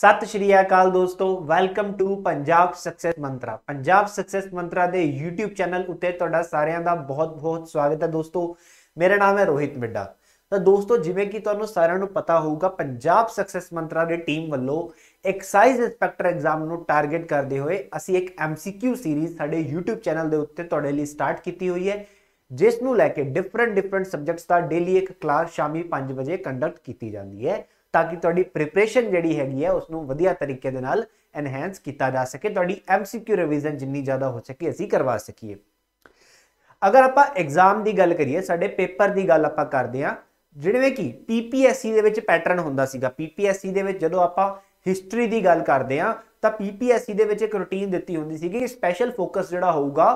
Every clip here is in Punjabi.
ਸਤਿ ਸ਼੍ਰੀ ਅਕਾਲ ਦੋਸਤੋ welcome to Punjab success Mantra Punjab success Mantra ਦੇ YouTube ਚੈਨਲ ਉੱਤੇ ਤੁਹਾਡਾ ਸਾਰਿਆਂ ਦਾ ਬਹੁਤ-ਬਹੁਤ ਸਵਾਗਤ ਹੈ ਦੋਸਤੋ ਮੇਰਾ ਨਾਮ ਹੈ ਰੋਹਿਤ ਮਿੱਡਾ ਤਾਂ ਦੋਸਤੋ ਜਿਵੇਂ ਕਿ ਤੁਹਾਨੂੰ ਸਾਰਿਆਂ ਨੂੰ ਪਤਾ ਹੋਊਗਾ ਪੰਜਾਬ ਸਕਸੈਸ ਮੰਤਰਾ ਦੀ ਟੀਮ ਵੱਲੋਂ ਐਕਸਾਈਜ਼ ਇੰਸਪੈਕਟਰ ਐਗਜ਼ਾਮ ਨੂੰ ਟਾਰਗੇਟ ਕਰਦੇ ਹੋਏ ਅਸੀਂ ਇੱਕ MCQ ਸੀਰੀਜ਼ ਸਾਡੇ YouTube ਚੈਨਲ ਦੇ ਉੱਤੇ ਤੁਹਾਡੇ ਲਈ ਸਟਾਰਟ ਕੀਤੀ ਹੋਈ ਹੈ ਜਿਸ ਨੂੰ ਲੈ ਕੇ ਡਿਫਰੈਂਟ ਡਿਫਰੈਂਟ ਸਬਜੈਕਟਸ ਦਾ ਡੇਲੀ ਇੱਕ ਕਲਾਸ ਸ਼ਾਮੀ 5 ਵਜੇ ਕੰਡਕਟ ਕੀਤੀ ਜਾਂਦੀ ਹੈ ਤਾਂ ਕਿ ਤੁਹਾਡੀ ਪ੍ਰੀਪਰੇਸ਼ਨ ਜਿਹੜੀ ਹੈਗੀ ਹੈ ਉਸ ਨੂੰ ਵਧੀਆ ਤਰੀਕੇ ਦੇ ਨਾਲ ਐਨਹਾਂਸ ਕੀਤਾ ਜਾ ਸਕੇ ਤੁਹਾਡੀ ਐਮਸੀਕਿਊ ਰਿਵੀਜ਼ਨ ਜਿੰਨੀ ਜ਼ਿਆਦਾ ਹੋ ਸਕੇ ਅਸੀਂ ਕਰਵਾ ਸਕੀਏ ਅਗਰ ਆਪਾਂ ਐਗਜ਼ਾਮ ਦੀ ਗੱਲ ਕਰੀਏ ਸਾਡੇ ਪੇਪਰ ਦੀ ਗੱਲ ਆਪਾਂ ਕਰਦੇ ਆ ਜਿਹੜੇ ਕਿ ਪੀਪੀਐਸਸੀ ਦੇ ਵਿੱਚ ਪੈਟਰਨ ਹੁੰਦਾ ਸੀਗਾ ਪੀਪੀਐਸਸੀ ਦੇ ਵਿੱਚ ਜਦੋਂ ਆਪਾਂ ਹਿਸਟਰੀ ਦੀ ਗੱਲ ਕਰਦੇ ਆ ਤਾਂ ਪੀਪੀਐਸਸੀ ਦੇ ਵਿੱਚ ਇੱਕ ਰੁਟੀਨ ਦਿੱਤੀ ਹੁੰਦੀ ਸੀਗੀ ਸਪੈਸ਼ਲ ਫੋਕਸ ਜਿਹੜਾ ਹੋਊਗਾ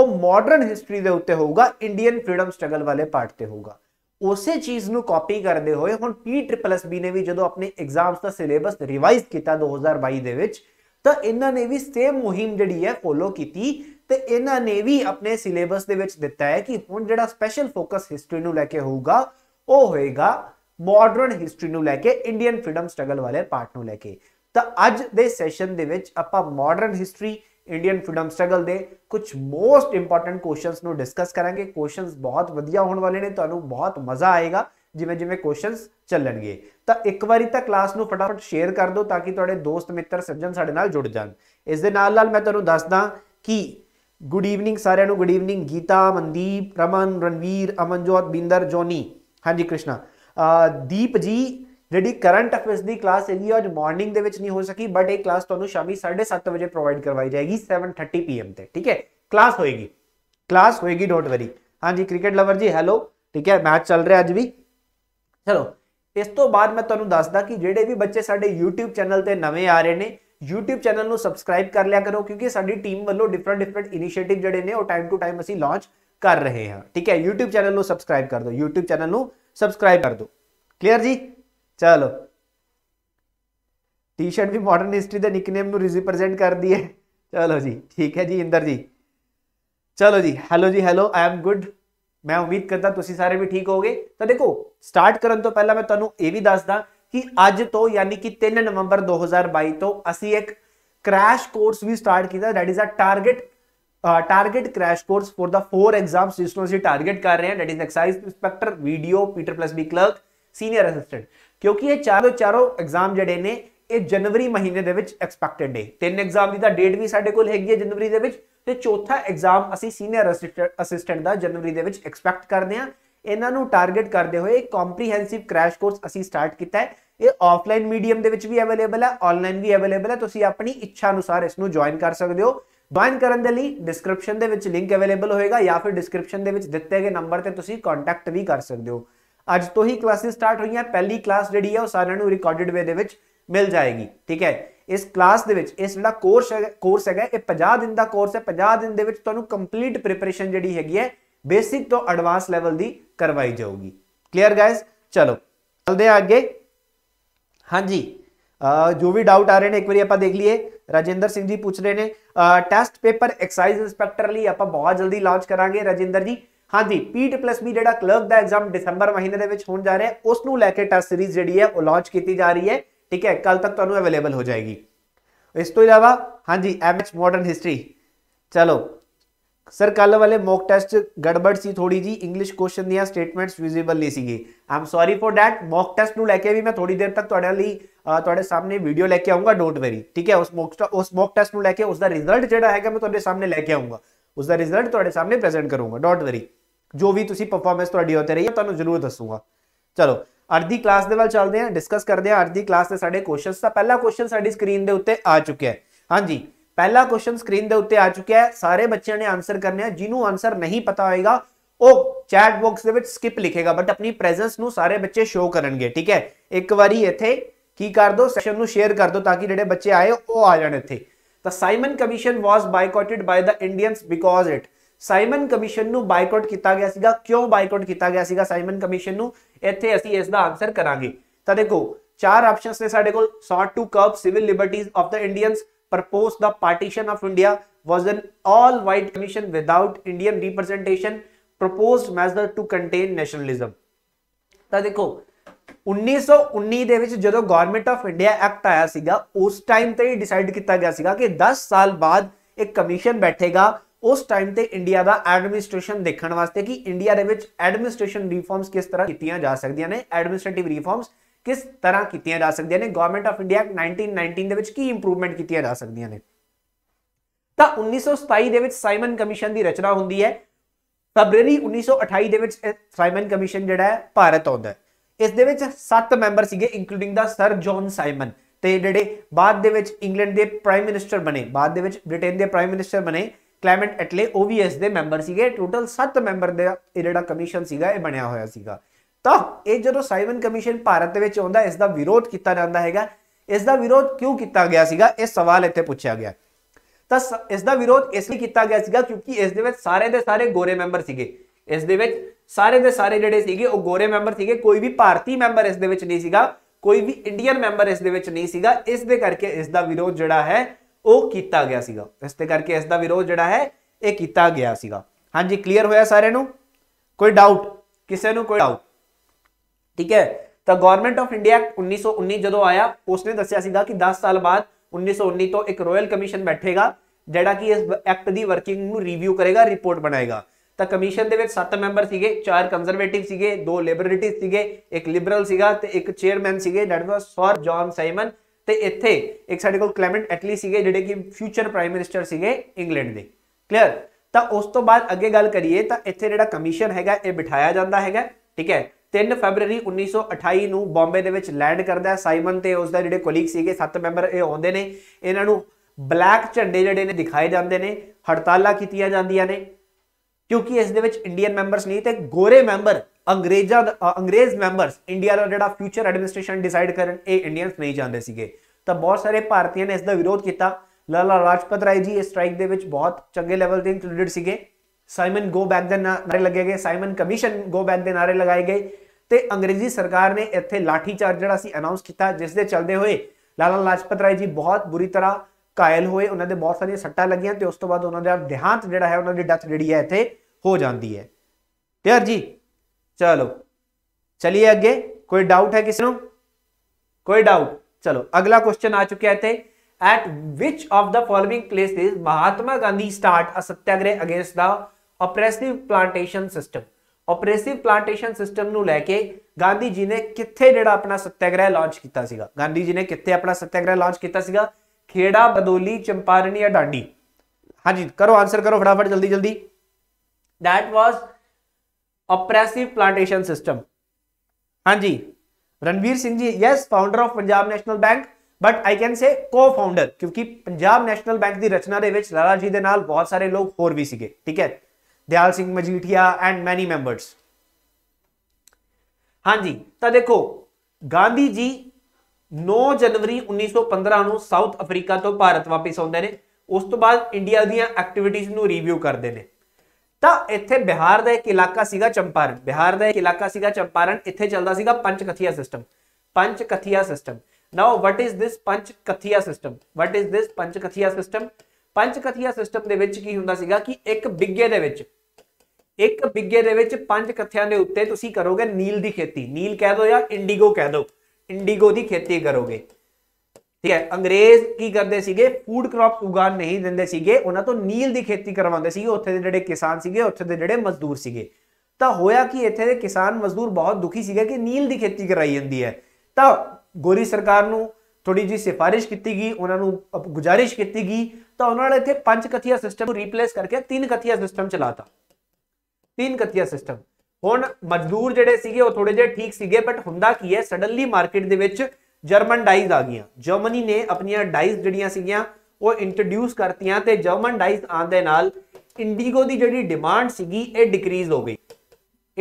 ਉਹ ਮਾਡਰਨ ਹਿਸਟਰੀ ਦੇ ਉੱਤੇ ਹੋਊਗਾ ਇੰਡੀਅਨ ਫ੍ਰੀडम ਸਟਰਗਲ ਵਾਲੇ ਪਾਰਟ ਤੇ ਹੋਊਗਾ ਉਸੇ ਚੀਜ਼ ਨੂੰ ਕਾਪੀ ਕਰਦੇ ਹੋਏ ਹੁਣ ਬੀ ਨੇ ਵੀ ਜਦੋਂ ਆਪਣੇ ਐਗਜ਼ਾਮਸ ਦਾ ਸਿਲੇਬਸ ਰਿਵਾਈਜ਼ ਕੀਤਾ 2022 ਦੇ ਵਿੱਚ ਤਾਂ ਇਹਨਾਂ ਨੇ ਵੀ ਸੇਮ ਮੁਹਿੰਮ ਜਿਹੜੀ ਹੈ ਫੋਲੋ ਕੀਤੀ ਤੇ ਇਹਨਾਂ ਨੇ ਵੀ ਆਪਣੇ ਸਿਲੇਬਸ ਦੇ ਵਿੱਚ ਦਿੱਤਾ ਹੈ ਕਿ ਹੁਣ ਜਿਹੜਾ ਸਪੈਸ਼ਲ ਫੋਕਸ ਹਿਸਟਰੀ ਨੂੰ ਲੈ ਕੇ ਹੋਊਗਾ ਉਹ ਹੋਏਗਾ ਮਾਡਰਨ ਹਿਸਟਰੀ ਨੂੰ ਲੈ ਕੇ ਇੰਡੀਅਨ ਫ੍ਰੀडम ਸਟਰਗਲ ਵਾਲੇ ਪਾਰਟ ਨੂੰ ਲੈ ਕੇ ਤਾਂ ਅੱਜ ਦੇ ਸੈਸ਼ਨ ਦੇ ਵਿੱਚ ਆਪਾਂ modern history Indian freedom struggle ਦੇ ਕੁਝ ਮੋਸਟ ਇੰਪੋਰਟੈਂਟ ਕੁਐਸਚਨਸ ਨੂੰ ਡਿਸਕਸ ਕਰਾਂਗੇ ਕੁਐਸਚਨਸ ਬਹੁਤ ਵਧੀਆ ਹੋਣ ਵਾਲੇ ਨੇ ਤੁਹਾਨੂੰ ਬਹੁਤ ਮਜ਼ਾ ਆਏਗਾ ਜਿਵੇਂ ਜਿਵੇਂ ਕੁਐਸਚਨਸ ਚੱਲਣਗੇ ਤਾਂ ਇੱਕ ਵਾਰੀ ਤਾਂ ਕਲਾਸ ਨੂੰ ਫਟਾਫਟ ਸ਼ੇਅਰ ਕਰ ਦਿਓ ਤਾਂ ਕਿ ਤੁਹਾਡੇ ਦੋਸਤ ਮਿੱਤਰ ਸੱਜਣ ਸਾਡੇ ਨਾਲ ਜੁੜ ਜਾਣ ਇਸ ਦੇ ਨਾਲ ਨਾਲ ਮੈਂ ਤੁਹਾਨੂੰ ਦੱਸਦਾ ਕਿ ਗੁੱਡ ਈਵਨਿੰਗ ਸਾਰਿਆਂ ਨੂੰ ਗੁੱਡ ਈਵਨਿੰਗ ਗੀਤਾ ਮਨਦੀਪ ਰਮਨ ਰਣਵੀਰ ਅਮਨਜੋਤ ਬਿੰਦਰ ਜੋਨੀ ਹਾਂਜੀ ਕ੍ਰਿਸ਼ਨਾ ਦੀਪ ਜੀ ਜਿਹੜੀ ਕਰੰਟ ਅਫੇਅਰਸ ਦੀ ਕਲਾਸ ਹੈਗੀ ਅੱਜ ਮਾਰਨਿੰਗ ਦੇ ਵਿੱਚ ਨਹੀਂ ਹੋ ਸਕੀ ਬਟ ਇਹ ਕਲਾਸ ਤੁਹਾਨੂੰ ਸ਼ਾਮੀ 7:30 ਵਜੇ ਪ੍ਰੋਵਾਈਡ ਕਰਵਾਈ ਜਾਏਗੀ 7:30 ਪੀਐਮ ਤੇ ਠੀਕ ਹੈ ਕਲਾਸ ਹੋਏਗੀ ਕਲਾਸ ਹੋਏਗੀ ਡੋਟ ਵਰੀ ਹਾਂਜੀ ਕ੍ਰਿਕਟ ਲਵਰ ਜੀ ਹੈਲੋ ਠੀਕ ਹੈ ਮੈਚ ਚੱਲ ਰਿਹਾ ਅੱਜ ਵੀ ਚਲੋ ਇਸ ਤੋਂ ਬਾਅਦ ਮੈਂ ਤੁਹਾਨੂੰ ਦੱਸਦਾ ਕਿ ਜਿਹੜੇ ਵੀ ਬੱਚੇ ਸਾਡੇ YouTube ਚੈਨਲ ਤੇ ਨਵੇਂ ਆ ਰਹੇ ਨੇ YouTube ਚੈਨਲ ਨੂੰ ਸਬਸਕ੍ਰਾਈਬ ਕਰ ਲਿਆ ਕਰੋ ਕਿਉਂਕਿ ਸਾਡੀ ਟੀਮ ਵੱਲੋਂ ਡਿਫਰੈਂਟ ਡਿਫਰੈਂਟ ਇਨੀਸ਼ੀਏਟਿਵ ਜਿਹੜੇ ਨੇ ਉਹ ਟਾਈਮ ਟੂ ਟਾਈਮ ਅਸੀਂ ਲਾਂਚ ਕਰ ਰਹੇ ਹਾਂ ਠੀਕ ਹੈ YouTube ਚੈਨਲ ਨੂੰ ਸਬਸਕ੍ਰਾਈਬ ਕਰ ਦਿਓ YouTube ਚੈਨਲ ਨੂੰ ਸਬਸਕ੍ਰਾਈਬ ਕਰ ਦਿਓ ਕਲੀਅਰ ਜੀ चलो टी शर्ट भी मॉडर्न हिस्ट्री के निकनेम रिप्रजेंट करती है चलो जी ठीक है जी इंदर जी चलो जी हैलो जी हैलो आई एम गुड मैं उम्मीद करता तुम सारे भी ठीक हो गए तो देखो स्टार्ट कर तो पहला मैं तुम्हें यह भी दसदा कि अज तो यानी कि तीन नवंबर दो हज़ार बई तो असी एक क्रैश कोर्स भी स्टार्ट किया that is a target target crash course for the four exams जिसनों अभी टारगेट कर रहे हैं that is excise inspector VDO पीटर plus B clerk senior assistant ਕਿਉਂਕਿ ਇਹ ਚਾਰੋਂ ਚਾਰੋਂ ਐਗਜ਼ਾਮ ਜਿਹੜੇ ਨੇ ਇਹ ਜਨਵਰੀ ਮਹੀਨੇ ਦੇ ਵਿੱਚ ਐਕਸਪੈਕਟਡ ਨੇ ਤਿੰਨ ਐਗਜ਼ਾਮ ਦੀ ਤਾਂ ਡੇਟ ਵੀ ਸਾਡੇ ਕੋਲ ਹੈਗੀ ਹੈ ਜਨਵਰੀ ਦੇ ਵਿੱਚ ਤੇ ਚੌਥਾ ਐਗਜ਼ਾਮ ਅਸੀਂ ਸੀਨੀਅਰ ਅਸਿਸਟੈਂਟ ਦਾ ਜਨਵਰੀ ਦੇ ਵਿੱਚ ਐਕਸਪੈਕਟ ਕਰਦੇ ਆ ਇਹਨਾਂ ਨੂੰ ਟਾਰਗੇਟ ਕਰਦੇ ਹੋਏ ਇੱਕ ਕੰਪਰੀਹੈਂਸਿਵ ਕ੍ਰੈਸ਼ ਕੋਰਸ ਅਸੀਂ ਸਟਾਰਟ ਕੀਤਾ ਹੈ ਇਹ ਆਫਲਾਈਨ ਮੀਡੀਅਮ ਦੇ ਵਿੱਚ ਵੀ ਅਵੇਲੇਬਲ ਹੈ ਆਨਲਾਈਨ ਵੀ ਅਵੇਲੇਬਲ ਹੈ ਤੁਸੀਂ ਆਪਣੀ ਇੱਛਾ ਅਨੁਸਾਰ ਇਸ ਨੂੰ ਜੁਆਇਨ ਕਰ ਸਕਦੇ ਹੋ ਜੁਆਇਨ ਕਰਨ ਦੇ ਲਈ ਡਿਸਕ੍ਰਿਪਸ਼ਨ ਦੇ ਵਿੱਚ ਲਿੰਕ ਅਵੇਲੇਬਲ ਹੋਏਗਾ ਜਾਂ ਫਿਰ ਡਿਸਕ੍ਰਿਪਸ਼ਨ ਦੇ ਵਿੱਚ ਦਿੱਤੇ ਗਏ ਨੰਬਰ ਤੇ ਤੁਸੀਂ ਕੰਟੈਕਟ ਵੀ ਕਰ ਸਕਦੇ ਹੋ ਅੱਜ ਤੋਂ ਹੀ ਕਲਾਸਿਸ ਸਟਾਰਟ ਹੋਈਆਂ ਪਹਿਲੀ ਕਲਾਸ ਜਿਹੜੀ ਹੈ ਉਹ ਸਾਰਿਆਂ ਨੂੰ ਰਿਕਾਰਡਡ ਵੇ ਦੇ ਵਿੱਚ ਮਿਲ ਜਾਏਗੀ ਠੀਕ ਹੈ ਇਸ ਕਲਾਸ ਦੇ ਵਿੱਚ ਇਸ ਜਿਹੜਾ ਕੋਰਸ ਹੈ ਕੋਰਸ ਹੈਗਾ ਇਹ 50 ਦਿਨ ਦਾ ਕੋਰਸ ਹੈ 50 ਦਿਨ ਦੇ ਵਿੱਚ ਤੁਹਾਨੂੰ ਕੰਪਲੀਟ ਪ੍ਰੀਪਰੇਸ਼ਨ ਜਿਹੜੀ ਹੈਗੀ ਹੈ ਬੇਸਿਕ ਤੋਂ ਐਡਵਾਂਸ ਲੈਵਲ ਦੀ ਕਰਵਾਈ ਜਾਊਗੀ ਕਲੀਅਰ ਗਾਇਸ ਚਲੋ ਚਲਦੇ ਆ ਅੱਗੇ ਹਾਂਜੀ ਜੋ ਵੀ ਡਾਊਟ ਆ ਰਹੇ ਨੇ ਇੱਕ ਵਾਰੀ ਆਪਾਂ ਦੇਖ ਲਈਏ ਰਾਜਿੰਦਰ ਸਿੰਘ ਜੀ ਪੁੱਛ ਰਹੇ ਨੇ ਟੈਸਟ ਪੇਪਰ ਐਕਸਾਈਜ਼ ਇਨਸਪੈਕਟਰ ਲਈ ਆਪਾਂ ਬਹੁਤ ਜਲਦੀ ਲਾਂਚ ਕਰਾਂਗੇ ਰਾਜਿੰਦਰ ਜੀ ਹਾਂਜੀ ਪੀਟ ਪਲੱਸ ਬੀ ਜਿਹੜਾ ਕਲਰਕ ਦਾ ਐਗਜ਼ਾਮ ਦਸੰਬਰ ਮਹੀਨੇ ਦੇ ਵਿੱਚ ਹੋਣ ਜਾ ਰਿਹਾ ਉਸ ਨੂੰ ਲੈ ਕੇ ਟੈਸਟ ਸੀਰੀਜ਼ ਜਿਹੜੀ ਹੈ ਉਹ ਲਾਂਚ ਕੀਤੀ ਜਾ ਰਹੀ ਹੈ ਠੀਕ ਹੈ ਕੱਲ ਤੱਕ ਤੁਹਾਨੂੰ ਅਵੇਲੇਬਲ ਹੋ ਜਾਏਗੀ ਇਸ ਤੋਂ ਇਲਾਵਾ ਹਾਂਜੀ ਐਮਐਚ ਮਾਡਰਨ ਹਿਸਟਰੀ ਚਲੋ ਸਰ ਕੱਲ ਵਾਲੇ ਮੌਕ ਟੈਸਟ ਗੜਬੜ ਸੀ ਥੋੜੀ ਜੀ ਇੰਗਲਿਸ਼ ਕੁਐਸਚਨ ਦੀਆਂ ਸਟੇਟਮੈਂਟਸ ਵਿਜ਼ੀਬਲ ਨਹੀਂ ਸੀਗੀ ਆਮ sorry for that mock test ਨੂੰ ਲੈ ਕੇ ਵੀ ਮੈਂ ਥੋੜੀ ਦੇਰ ਤੱਕ ਤੁਹਾਡੇ ਲਈ ਤੁਹਾਡੇ ਸਾਹਮਣੇ ਵੀਡੀਓ ਲੈ ਕੇ ਆਉਂਗਾ ਡੋਨਟ ਵੈਰੀ ਠੀਕ ਹੈ ਉਸ ਮੌਕ ਉਸ ਮੌਕ ਟੈਸਟ ਨੂੰ ਲੈ ਕੇ ਉਸ ਦਾ ਰਿਜ਼ਲਟ ਜਿਹੜਾ ਹੈਗਾ ਮੈਂ ਤੁਹਾਡੇ ਸਾਹਮਣੇ ਲੈ ਕੇ ਆਉਂਗਾ ਉਸ ਦਾ ਰਿਜ਼ਲਟ ਤੁਹਾਡੇ ਸਾਹਮਣੇ ਪ੍ਰੈਜ਼ੈਂਟ ਕਰੂੰਗਾ ਡੋਟ ਵਰੀ ਜੋ ਵੀ ਤੁਸੀਂ ਪਰਫਾਰਮੈਂਸ ਤੁਹਾਡੀ ਹੋਤੇ ਰਹੀ ਹੈ ਤੁਹਾਨੂੰ ਜ਼ਰੂਰ ਦੱਸੂਗਾ ਚਲੋ ਅੱਜ ਦੀ ਕਲਾਸ ਦੇ ਵੱਲ ਚੱਲਦੇ ਹਾਂ ਡਿਸਕਸ ਕਰਦੇ ਹਾਂ ਅੱਜ ਦੀ ਕਲਾਸ ਦੇ ਸਾਡੇ ਕੁਐਸਚਨਸ ਦਾ ਪਹਿਲਾ ਕੁਐਸਚਨ ਸਾਡੀ ਸਕਰੀਨ ਦੇ ਉੱਤੇ ਆ ਚੁੱਕਿਆ ਹੈ ਹਾਂਜੀ ਪਹਿਲਾ ਕੁਐਸਚਨ ਸਕਰੀਨ ਦੇ ਉੱਤੇ ਆ ਚੁੱਕਿਆ ਹੈ ਸਾਰੇ ਬੱਚਿਆਂ ਨੇ ਆਨਸਰ ਕਰਨੇ ਆ ਜਿਹਨੂੰ ਆਨਸਰ ਨਹੀਂ ਪਤਾ ਹੋਏਗਾ ਉਹ ਚੈਟ ਬਾਕਸ ਦੇ ਵਿੱਚ ਸਕਿਪ ਲਿਖੇਗਾ ਬਟ ਆਪਣੀ ਪ੍ਰੈਜ਼ੈਂਸ ਨੂੰ ਸਾਰੇ ਬੱਚੇ ਸ਼ੋ ਕਰਨਗੇ ਠੀਕ ਹੈ ਇੱਕ ਵਾਰੀ ਇੱਥੇ ਕੀ ਕਰ ਦੋ ਸੈਸ਼ਨ ਨੂੰ ਸ਼ੇਅਰ ਕਰ ਦੋ ਤਾਂ ਕਿ ਜਿਹੜੇ ਬੱਚੇ ਆਏ ਉਹ ਆ ਜਾਣ ਇੱਥੇ The Simon Commission was boycotted by the Indians because it Simon commission ਨੂੰ ਬਾਈਕਾਟ ਕੀਤਾ ਗਿਆ ਸੀਗਾ ਕਿਉਂ ਬਾਈਕਾਟ ਕੀਤਾ ਗਿਆ ਸੀਗਾ ਸਾਈਮਨ ਕਮਿਸ਼ਨ ਨੂੰ ਇੱਥੇ ਅਸੀਂ ਇਸ ਦਾ ਆਨਸਰ ਕਰਾਂਗੇ ਤਾਂ ਦੇਖੋ ਚਾਰ ਆਪਸ਼ਨਸ ਨੇ ਸਾਡੇ ਕੋਲ sought to curb civil liberties of the Indians proposed the partition of India was an all white commission without Indian representation proposed measure to contain nationalism ਤਾਂ ਦੇਖੋ 1919 ਦੇ ਵਿੱਚ ਜਦੋਂ ਗਵਰਨਮੈਂਟ ਆਫ ਇੰਡੀਆ ਐਕਟ ਆਇਆ ਸੀਗਾ ਉਸ ਟਾਈਮ ਤੇ ਹੀ ਡਿਸਾਈਡ ਕੀਤਾ ਗਿਆ ਸੀਗਾ ਕਿ 10 ਸਾਲ ਬਾਅਦ ਇੱਕ ਕਮਿਸ਼ਨ ਬੈਠੇਗਾ ਉਸ ਟਾਈਮ ਤੇ ਇੰਡੀਆ ਦਾ ਐਡਮਿਨਿਸਟ੍ਰੇਸ਼ਨ ਦੇਖਣ ਵਾਸਤੇ ਕਿ ਇੰਡੀਆ ਦੇ ਵਿੱਚ ਐਡਮਿਨਿਸਟ੍ਰੇਸ਼ਨ ਰਿਫਾਰਮਸ ਕਿਸ ਤਰ੍ਹਾਂ ਕੀਤੀਆਂ ਜਾ ਸਕਦੀਆਂ ਨੇ ਐਡਮਿਨਿਸਟ੍ਰੇਟਿਵ ਰਿਫਾਰਮਸ ਕਿਸ ਤਰ੍ਹਾਂ ਕੀਤੀਆਂ ਜਾ ਸਕਦੀਆਂ ਨੇ ਗਵਰਨਮੈਂਟ ਆਫ ਇੰਡੀਆ 1919 ਦੇ ਵਿੱਚ ਕੀ ਇੰਪਰੂਵਮੈਂਟ ਕੀਤੀਆਂ ਜਾ ਸਕਦੀਆਂ ਨੇ ਤਾਂ 1927 ਦੇ ਵਿੱਚ ਸਾਈਮਨ ਕਮਿਸ਼ਨ ਦੀ ਰਚਨਾ ਹੁੰਦੀ ਹੈ ਫਰਵਰੀ 1928 ਦੇ ਵਿੱਚ ਸਾਈਮਨ ਕਮਿਸ਼ਨ ਜਿਹੜਾ ਹੈ ਭਾਰਤ ਆਉਂਦਾ ਹੈ ਇਸ ਦੇ ਵਿੱਚ 7 ਮੈਂਬਰ ਸੀਗੇ including the sir John Simon ਤੇ ਜਿਹੜੇ ਬਾਅਦ ਦੇ ਵਿੱਚ ਇੰਗਲੈਂਡ ਦੇ ਪ੍ਰਾਈਮ ਮਿਨਿਸਟਰ ਬਣੇ ਬਾਅਦ ਦੇ ਵਿੱਚ ਬ੍ਰਿਟੇਨ ਦੇ ਪ੍ਰਾਈਮ ਮਿਨਿਸਟਰ ਬਣੇ ਕਲੈਮੈਂਟ ਐਟਲੇ ਇਸ ਦੇ ਮੈਂਬਰ ਸੀਗੇ ਟੋਟਲ 7 ਮੈਂਬਰ ਦੇ ਇਹ ਜਿਹੜਾ ਕਮਿਸ਼ਨ ਸੀਗਾ ਇਹ ਬਣਿਆ ਹੋਇਆ ਸੀਗਾ ਤਾਂ ਇਹ ਜਦੋਂ ਸਾਈਮਨ ਕਮਿਸ਼ਨ ਭਾਰਤ ਦੇ ਵਿੱਚ ਆਉਂਦਾ ਇਸ ਦਾ ਵਿਰੋਧ ਕੀਤਾ ਜਾਂਦਾ ਹੈਗਾ ਇਸ ਦਾ ਵਿਰੋਧ ਕਿਉਂ ਕੀਤਾ ਗਿਆ ਸੀਗਾ ਇਹ ਸਵਾਲ ਇੱਥੇ ਪੁੱਛਿਆ ਗਿਆ ਤਾਂ ਇਸ ਦਾ ਵਿਰੋਧ ਇਸ ਲਈ ਕੀਤਾ ਗਿਆ ਸੀਗਾ ਕਿਉਂਕਿ ਇਸ ਦੇ ਵਿੱਚ ਸਾਰੇ ਦੇ ਸਾਰੇ ਗੋਰੇ ਮੈਂਬਰ ਸੀਗੇ ਇਸ ਦੇ ਵਿੱਚ ਸਾਰੇ ਦੇ ਸਾਰੇ ਜਿਹੜੇ ਸੀਗੇ ਉਹ ਗੋਰੇ ਮੈਂਬਰ ਸੀਗੇ ਕੋਈ ਵੀ ਭਾਰਤੀ ਮੈਂਬਰ ਇਸ ਦੇ ਵਿੱਚ ਨਹੀਂ ਸੀਗਾ ਕੋਈ ਵੀ ਇੰਡੀਅਨ ਮੈਂਬਰ ਇਸ ਦੇ ਵਿੱਚ ਨਹੀਂ ਸੀਗਾ ਇਸ ਦੇ ਕਰਕੇ ਇਸ ਦਾ ਵਿਰੋਧ ਜਿਹੜਾ ਹੈ ਉਹ ਕੀਤਾ ਗਿਆ ਸੀਗਾ ਇਸ ਦੇ ਕਰਕੇ ਇਸ ਦਾ ਵਿਰੋਧ ਜਿਹੜਾ ਹੈ ਇਹ ਕੀਤਾ ਗਿਆ ਸੀਗਾ ਹਾਂਜੀ ਕਲੀਅਰ ਹੋਇਆ ਸਾਰਿਆਂ ਨੂੰ ਕੋਈ ਡਾਊਟ ਕਿਸੇ ਨੂੰ ਕੋਈ ਡਾਊਟ ਠੀਕ ਹੈ ਤਾਂ ਗਵਰਨਮੈਂਟ ਆਫ ਇੰਡੀਆ 1919 ਜਦੋਂ ਆਇਆ ਉਸ ਨੇ ਦੱਸਿਆ ਸੀਗਾ ਕਿ 10 ਸਾਲ ਬਾਅਦ 1919 ਤੋਂ ਇੱਕ ਰਾਇਲ ਕਮਿਸ਼ਨ ਬੈਠੇਗਾ ਜਿਹੜਾ ਕਿ ਇਸ ਐਕਟ ਦੀ ਵਰਕਿੰਗ ਨੂੰ ਰਿਵਿਊ ਕਰੇਗਾ ਰਿਪੋਰਟ ਬਣਾਏਗਾ ਤਾਂ ਕਮਿਸ਼ਨ ਦੇ ਵਿੱਚ 7 ਮੈਂਬਰ ਸੀਗੇ 4 ਕੰਜ਼ਰਵੇਟਿਵ ਸੀਗੇ 2 ਲਿਬਰਲਿਟੀ ਸੀਗੇ ਇੱਕ ਲਿਬਰਲ ਸੀਗਾ ਤੇ ਇੱਕ ਚੇਅਰਮੈਨ ਸੀਗੇ that was sir John Simon ਤੇ ਇੱਥੇ ਇੱਕ ਸਾਡੇ ਕੋਲ ਕਲੈਮੈਂਟ ਐਟਲੀ ਸੀਗੇ ਜਿਹੜੇ ਕਿ ਫਿਊਚਰ ਪ੍ਰਾਈਮ ਮਿਨਿਸਟਰ ਸੀਗੇ ਇੰਗਲੈਂਡ ਦੇ ਕਲੀਅਰ ਤਾਂ ਉਸ ਤੋਂ ਬਾਅਦ ਅੱਗੇ ਗੱਲ ਕਰੀਏ ਤਾਂ ਇੱਥੇ ਜਿਹੜਾ ਕਮਿਸ਼ਨ ਹੈਗਾ ਇਹ ਬਿਠਾਇਆ ਜਾਂਦਾ ਹੈਗਾ ਠੀਕ ਹੈ 3 ਫਰਵਰੀ 1928 ਨੂੰ ਬੰਬੇ ਦੇ ਵਿੱਚ ਲੈਂਡ ਕਰਦਾ ਸਾਈਮਨ ਤੇ ਉਸ ਦਾ ਜਿਹੜੇ ਕੋਲੀਗ ਸੀਗੇ 7 ਮੈਂਬਰ ਇਹ ਆਉਂਦੇ ਨੇ ਇਹਨਾਂ ਨੂੰ ਬਲੈਕ ਝੰਡੇ ਜਿਹੜੇ ਨੇ ਦਿਖਾਏ ਜਾਂਦੇ ਨੇ ਹੜਤਾਲਾਂ ਕੀਤੀਆਂ ਜਾਂਦੀਆਂ ਨੇ ਕਿਉਂਕਿ ਇਸ ਦੇ ਵਿੱਚ ਇੰਡੀਅਨ ਮੈਂਬਰਸ ਨਹੀਂ ਤੇ ਗੋਰੇ ਮੈਂਬਰ ਅੰਗਰੇਜ਼ਾਂ ਅੰਗਰੇਜ਼ ਮੈਂਬਰਸ ਇੰਡੀਆ ਦਾ ਜਿਹੜਾ ਫਿਊਚਰ ਐਡਮਿਨਿਸਟ੍ਰੇਸ਼ਨ ਡਿਸਾਈਡ ਕਰਨ ਇਹ ਇੰਡੀਅਨਸ ਨਹੀਂ ਜਾਂਦੇ ਸੀਗੇ ਤਾਂ ਬਹੁਤ ਸਾਰੇ ਭਾਰਤੀਆਂ ਨੇ ਇਸ ਦਾ ਵਿਰੋਧ ਕੀਤਾ ਲਾਲਾ ਰਾਜਪਤ ਰਾਏ ਜੀ ਇਸ ਸਟ੍ਰਾਈਕ ਦੇ ਵਿੱਚ ਬਹੁਤ ਚੰਗੇ ਲੈਵਲ ਤੇ ਇਨਕਲੂਡਡ ਸੀਗੇ ਸਾਈਮਨ ਗੋ ਬੈਕ ਦੇ ਨਾਰੇ ਲੱਗੇ ਗਏ ਸਾਈਮਨ ਕਮਿਸ਼ਨ ਗੋ ਬੈਕ ਦੇ ਨਾਰੇ ਲਗਾਏ ਗਏ ਤੇ ਅੰਗਰੇਜ਼ੀ ਸਰਕਾਰ ਨੇ ਇੱਥੇ ਲਾਠੀ ਚਾਰਜ ਜਿਹੜਾ ਸੀ ਅਨਾਉਂਸ ਕੀਤਾ ਜਿਸ ਦੇ ਚੱਲਦੇ ਹੋਏ ਲਾਲਾ ਲਾਜਪਤ ਰਾਏ ਜੀ ਬਹੁਤ ਬੁਰੀ ਤਰ੍ਹਾਂ ਕਾਇਲ ਹੋਏ ਉਹਨਾਂ ਦੇ ਬਹੁਤ ਸਾਰੀਆਂ ਸੱਟਾਂ ਲੱਗੀਆਂ ਤੇ ਉਸ ਤੋਂ ਬਾਅਦ ਉਹਨਾਂ ਦਾ ਦੇਹਾਂਤ ਜਿਹੜਾ ਹੈ ਉਹਨਾਂ ਦੀ ਡੈਥ ਜਿਹੜੀ ਹੈ ਇੱਥੇ ਹੋ ਜਾਂਦੀ ਹੈ ਤੇ ਜੀ ਚਲੋ ਚਲਿਏ ਅੱਗੇ ਕੋਈ ਡਾਊਟ ਹੈ ਕਿਸੇ ਨੂੰ ਕੋਈ ਡਾਊਟ ਚਲੋ ਅਗਲਾ ਕੁਐਸਚਨ ਆ ਚੁੱਕਿਆ ਇੱਥੇ at which of the following places Mahatma Gandhi start a satyagraha against the oppressive plantation system oppressive plantation system ਨੂੰ ਲੈ ਕੇ ਗਾਂਧੀ ਜੀ ਨੇ ਕਿੱਥੇ ਜਿਹੜਾ ਆਪਣਾ ਸਤਿਆਗ੍ਰਹਿ ਲਾਂਚ ਕੀਤਾ ਸੀਗਾ ਗਾਂਧੀ ਜੀ ਨੇ ਕਿੱਥੇ ਆਪਣਾ ਸਤਿਆਗ੍ਰਹਿ ਲਾਂਚ ਕੀਤਾ ਸੀਗਾ ਖੇੜਾ ਬਦੋਲੀ ਚੰਪਾਰਣ ਜਾਂ ਡਾਂਡੀ ਹਾਂਜੀ ਕਰੋ ਆਨਸਰ ਕਰੋ ਫਟਾਫਟ ਜਲਦੀ ਜਲਦੀ that was oppressive plantation system ਹਾਂਜੀ Ranveer Singh ji yes founder of Punjab national bank but I can say cofounder ਕਿਉਂਕਿ ਪੰਜਾਬ ਨੈਸ਼ਨਲ ਬੈਂਕ ਦੀ ਰਚਨਾ ਦੇ ਵਿੱਚ ਲਾਲਾ ਜੀ ਦੇ ਨਾਲ ਬਹੁਤ ਸਾਰੇ ਲੋਕ ਹੋਰ ਵੀ ਸੀਗੇ ਠੀਕ ਹੈ Dyal Singh Majithia and many members ਹਾਂਜੀ ਤਾਂ ਦੇਖੋ ਗਾਂਧੀ ਜੀ 9 ਜਨਵਰੀ 1915 ਨੂੰ ਸਾਊਥ ਅਫਰੀਕਾ ਤੋਂ ਭਾਰਤ ਵਾਪਸ ਆਉਂਦੇ ਨੇ ਉਸ ਤੋਂ ਬਾਅਦ ਇੰਡੀਆ ਦੀਆਂ ਐਕਟੀਵਿਟੀਜ਼ ਨੂੰ ਰਿਵਿਊ ਕਰਦੇ ਨੇ ਤਾਂ ਇੱਥੇ ਬਿਹਾਰ ਦਾ ਇੱਕ ਇਲਾਕਾ ਸੀਗਾ ਚੰਪਾਰਨ ਬਿਹਾਰ ਦਾ ਇੱਕ ਇਲਾਕਾ ਸੀਗਾ ਚੰਪਾਰਨ ਇੱਥੇ ਚੱਲਦਾ ਸੀਗਾ ਪੰਜ ਕਥੀਆ ਸਿਸਟਮ ਪੰਜ ਕਥੀਆ system now what is this ਪੰਜ ਕਥੀਆ ਸਿਸਟਮ ਵਾਟ ਇਜ਼ ਥਿਸ ਪੰਜ ਕਥੀਆ ਸਿਸਟਮ ਪੰਜ ਕਥੀਆ ਸਿਸਟਮ ਦੇ ਵਿੱਚ ਕੀ ਹੁੰਦਾ ਸੀਗਾ ਕਿ ਇੱਕ ਬਿੱਗੇ ਦੇ ਵਿੱਚ ਇੱਕ ਬਿੱਗੇ ਦੇ ਵਿੱਚ ਪੰਜ ਕਥਿਆਂ ਦੇ ਉੱਤੇ ਤੁਸੀਂ ਕਰੋਗੇ ਨੀਲ ਦੀ ਖੇਤੀ ਨੀਲ ਕਹਿ ਦੋ ਜਾਂ ਇੰਡੀਗੋ ਕਹਿ ਦੋ ਇੰਡੀਗੋ ਦੀ ਖੇਤੀ ਕਰੋਗੇ ਠੀਕ ਹੈ ਅੰਗਰੇਜ਼ ਕੀ ਕਰਦੇ ਸੀਗੇ ਫੂਡ ਕ੍ਰੌਪਸ ਉਗਾ ਨਹੀਂ ਦਿੰਦੇ ਸੀਗੇ ਉਹਨਾਂ ਤੋਂ ਨੀਲ ਦੀ ਖੇਤੀ ਕਰਵਾਉਂਦੇ ਸੀਗੇ ਉੱਥੇ ਦੇ ਜਿਹੜੇ ਕਿਸਾਨ ਸੀਗੇ ਉੱਥੇ ਦੇ ਜਿਹੜੇ ਮਜ਼ਦੂਰ ਸੀਗੇ ਤਾਂ ਹੋਇਆ ਕਿ ਇੱਥੇ ਦੇ ਕਿਸਾਨ ਮਜ਼ਦੂਰ ਬਹੁਤ ਦੁਖੀ ਸੀਗੇ ਕਿ ਨੀਲ ਦੀ ਖੇਤੀ ਕਰਾਈ ਜਾਂਦੀ ਹੈ ਤਾਂ ਗੋਰੀ ਸਰਕਾਰ ਨੂੰ ਥੋੜੀ ਜੀ ਸਿਫਾਰਿਸ਼ ਕੀਤੀ ਗਈ ਉਹਨਾਂ ਨੂੰ ਗੁਜਾਰਿਸ਼ ਕੀਤੀ ਗਈ ਤਾਂ ਉਹਨਾਂ ਨੇ ਇੱਥੇ ਪੰਜ ਕਥੀਆ ਸਿਸਟਮ ਨੂੰ ਰੀਪਲੇਸ ਕਰਕੇ ਤਿੰਨ ਕਥੀਆ ਸਿਸਟਮ ਚਲਾਤਾ ਤਿੰਨ ਕਥੀਆ ਸਿਸਟਮ ਹੁਣ ਮਜ਼ਦੂਰ ਜਿਹੜੇ ਸੀਗੇ ਉਹ ਥੋੜੇ ਜਿਹਾ ਠੀਕ ਸੀਗੇ ਬਟ ਹੁੰਦਾ ਕੀ ਹੈ ਸਡਨਲੀ ਮਾਰਕੀਟ ਦੇ ਵਿੱਚ ਜਰਮਨ ਡਾਈਜ਼ ਆ ਗਈਆਂ ਜਰਮਨੀ ਨੇ ਆਪਣੀਆਂ ਡਾਈਜ਼ ਜਿਹੜੀਆਂ ਸੀਗੀਆਂ ਉਹ ਇੰਟਰੋਡਿਊਸ ਕਰਤੀਆਂ ਤੇ ਜਰਮਨ ਡਾਈਜ਼ ਆਣ ਦੇ ਨਾਲ ਇੰਡੀਗੋ ਦੀ ਜਿਹੜੀ ਡਿਮਾਂਡ ਸੀਗੀ ਇਹ ਡਿਕਰੀਜ਼ ਹੋ ਗਈ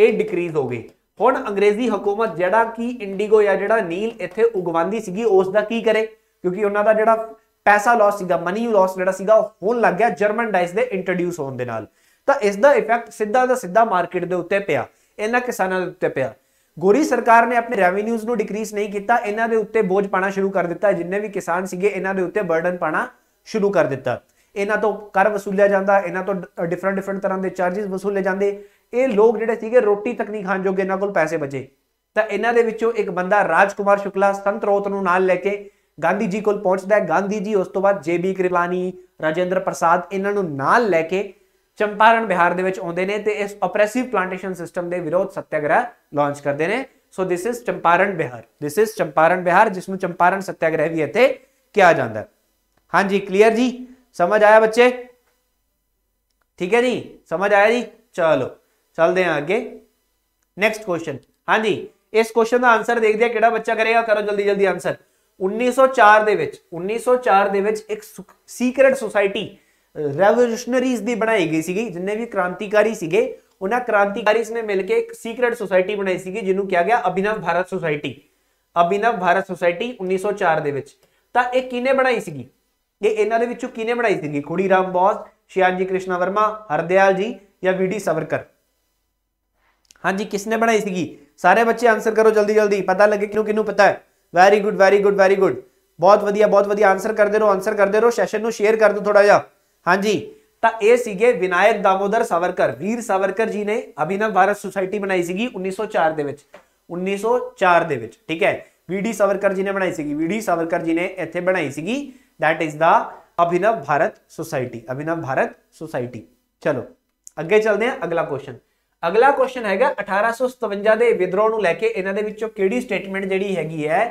ਇਹ ਡਿਕਰੀਜ਼ ਹੋ ਗਈ ਹੁਣ ਅੰਗਰੇਜ਼ੀ ਹਕੂਮਤ ਜਿਹੜਾ ਕੀ ਇੰਡੀਗੋ ਜਾਂ ਜਿਹੜਾ ਨੀਲ ਇੱਥੇ ਉਗਵਾਂਦੀ ਸੀਗੀ ਉਸ ਦਾ ਕੀ ਕਰੇ ਕਿਉਂਕਿ ਉਹਨਾਂ ਦਾ ਜਿਹੜਾ ਪੈਸਾ ਲਾਸ ਸੀਗਾ ਮਨੀ ਲਾਸ ਜਿਹੜਾ ਸੀਗਾ ਉਹ ਹੋਣ ਲੱਗ ਗਿਆ ਜਰਮਨ ਡਾਈਸ ਦੇ ਇੰਟਰੋਡਿਊਸ ਹੋਣ ਦੇ ਨਾਲ ਤਾਂ ਇਸ ਦਾ ਇਫੈਕਟ ਸਿੱਧਾ ਦਾ ਸਿੱਧਾ ਮਾਰਕੀਟ ਦੇ ਉੱਤੇ ਪਿਆ ਇਹਨਾਂ ਕਿਸਾਨਾਂ ਦੇ ਉੱਤੇ ਪਿਆ ਗੋਰੀ ਸਰਕਾਰ ਨੇ ਆਪਣੇ ਰੈਵਨਿਊਜ਼ ਨੂੰ ਡਿਕਰੀਸ ਨਹੀਂ ਕੀਤਾ ਇਹਨਾਂ ਦੇ ਉੱਤੇ ਬੋਝ ਪਾਣਾ ਸ਼ੁਰੂ ਕਰ ਦਿੱਤਾ ਜਿੰਨੇ ਵੀ ਕਿਸਾਨ ਸੀਗੇ ਇਹਨਾਂ ਦੇ ਉੱਤੇ ਬਰਡਨ ਪਾਣਾ ਸ਼ੁਰੂ ਕਰ ਦਿੱਤਾ ਇਹਨਾਂ ਤੋਂ ਕਰ ਵਸੂਲਿਆ ਜਾਂਦਾ ਇਹਨਾਂ ਤੋਂ ਡਿਫਰੈਂਟ ਡਿਫਰੈਂਟ ਤਰ੍ਹਾਂ ਦੇ ਚਾਰजेस ਵਸੂਲੇ ਜਾਂਦੇ ਇਹ ਲੋਕ ਜਿਹੜੇ ਸੀਗੇ ਰੋਟੀ ਤੱਕ ਨਹੀਂ ਖਾਣ ਜੋਗੇ ਇਹਨਾਂ ਕੋਲ ਪੈਸੇ ਬਚੇ ਤਾਂ ਇਹਨਾਂ ਦੇ ਵਿੱਚੋਂ ਇੱਕ ਬੰਦਾ ਰਾਜਕੁਮਾਰ ਸ਼ੁਕਲਾ ਸੰਤਰੋਤ ਨੂੰ ਨਾਲ ਲੈ ਕੇ ਗਾਂਧੀ ਜੀ ਕੋਲ ਪਹੁੰਚਦਾ ਹੈ ਗਾਂਧੀ ਜੀ ਉਸ ਤੋਂ ਬਾਅਦ ਜੇਬੀ ਕ੍ਰਿਪਲਾਨੀ ਰਾਜੇਂਦਰ ਪ੍ਰਸਾਦ ਇਹਨਾਂ ਨੂੰ ਨਾਲ ਲੈ ਕੇ ਚੰਪਾਰਨ ਬਿਹਾਰ ਦੇ ਵਿੱਚ ਆਉਂਦੇ ਨੇ ਤੇ ਇਸ ਆਪਰੈਸਿਵ ਪਲਾਂਟੇਸ਼ਨ ਸਿਸਟਮ ਦੇ ਵਿਰੋਧ ਸत्याग्रह ਲਾਂਚ ਕਰਦੇ ਨੇ so this is Champaran Bihar this is Champaran Bihar ਜਿਸ ਨੂੰ ਚੰਪਾਰਨ ਸੱਤਿਆਗ੍ਰਹਿ ਵੀ ਇੱਥੇ ਕਿਹਾ ਜਾਂਦਾ ਹਾਂਜੀ ਕਲੀਅਰ ਜੀ ਸਮਝ ਆਇਆ ਬੱਚੇ ਠੀਕ ਹੈ ਜੀ ਸਮਝ ਆਇਆ ਜੀ ਚਲੋ ਚਲਦੇ ਹਾਂ ਅੱਗੇ ਨੈਕਸਟ ਕੁਐਸਚਨ ਹਾਂਜੀ ਇਸ ਕੁਐਸਚਨ ਦਾ ਆਨਸਰ ਦੇਖਦੇ ਆ ਕਿਹੜਾ ਬੱਚਾ ਕਰੇਗਾ ਕਰੋ ਜਲਦੀ ਜਲਦੀ ਆਨਸਰ 1904 ਦੇ ਵਿੱਚ 1904 ਦੇ ਵਿੱਚ ਇੱਕ ਸੀਕ੍ਰੀਟ ਸੁਸਾਇਟੀ ਰੈਵੋਲੂਸ਼ਨਰੀਜ਼ ਦੀ ਬਣਾਈ ਗਈ ਸੀਗੀ ਜਿੰਨੇ ਵੀ ਕ੍ਰਾਂਤੀਕਾਰੀ ਸੀਗੇ ਉਹਨਾਂ ਕ੍ਰਾਂਤੀਕਾਰੀਸ ਨੇ ਮਿਲ ਕੇ ਇੱਕ ਸੀਕ੍ਰੀਟ ਸੁਸਾਇਟੀ ਬਣਾਈ ਸੀਗੀ ਜਿਹਨੂੰ ਕਿਹਾ ਗਿਆ ਅਭਿਨਵ ਭਾਰਤ ਸੁਸਾਇਟੀ ਅਭਿਨਵ ਭਾਰਤ ਸੁਸਾਇਟੀ 1904 ਦੇ ਵਿੱਚ ਤਾਂ ਇਹ ਕਿਨੇ ਬਣਾਈ ਸੀਗੀ ਇਹ ਇਹਨਾਂ ਦੇ ਵਿੱਚੋਂ ਕਿਨੇ ਬਣਾਈ ਸੀਗੀ ਖੁੜੀ ਰਾਮ ਬੋਸ ਸ਼ਿਆਨਜੀ ਕ੍ਰਿਸ਼ਨਾ ਵਰਮਾ ਹਰਦਿਆਲ ਜੀ ਜਾਂ ਵੀਡੀ ਸਵਰਕਰ ਹਾਂਜੀ ਕਿਸਨੇ ਬਣਾਈ ਸੀਗੀ ਸਾਰੇ ਬੱਚੇ ਆਨਸਰ ਕਰੋ ਜਲਦੀ ਜਲਦੀ ਪਤਾ ਲੱਗੇ ਕਿਨੂੰ ਕਿਨੂੰ ਪਤਾ ਹੈ very good very good very good ਬਹੁਤ ਵਧੀਆ ਬਹੁਤ ਵਧੀਆ ਆਨਸਰ ਕਰਦੇ ਰਹੋ ਆਨਸਰ ਕਰਦੇ ਰਹੋ ਸੈਸ਼ਨ ਨੂੰ ਸ਼ੇਅਰ ਕਰ ਦਿਓ ਥੋੜਾ ਜਿਹਾ ਹਾਂਜੀ ਤਾਂ ਇਹ ਸੀਗੇ ਵਿਨਾਇਕ ਦਾਮੋਦਰ ਸਵਰਕਰ ਵੀਰ ਸਵਰਕਰ ਜੀ ਨੇ ਅਭਿਨਵ ਭਾਰਤ ਸੁਸਾਇਟੀ ਬਣਾਈ ਸੀਗੀ 1904 ਦੇ ਵਿੱਚ 1904 ਦੇ ਵਿੱਚ ਠੀਕ ਹੈ ਵੀਡੀ ਸਵਰਕਰ ਜੀ ਨੇ ਬਣਾਈ ਸੀਗੀ ਵੀਡੀ ਸਵਰਕਰ ਜੀ ਨੇ ਇੱਥੇ ਬਣਾਈ ਸੀਗੀ that is the Abhinav Bharat society Abhinav Bharat society ਚਲੋ ਅੱਗੇ ਚੱਲਦੇ ਹਾਂ ਅਗਲਾ ਕੁਐਸਚਨ ਅਗਲਾ ਕੁਐਸਚਨ ਹੈਗਾ 1857 ਦੇ ਵਿਦਰੋਹ ਨੂੰ ਲੈ ਕੇ ਇਹਨਾਂ ਦੇ ਵਿੱਚੋਂ ਕਿਹੜੀ ਸਟੇਟਮੈਂਟ ਜਿਹੜੀ ਹੈਗੀ ਹੈ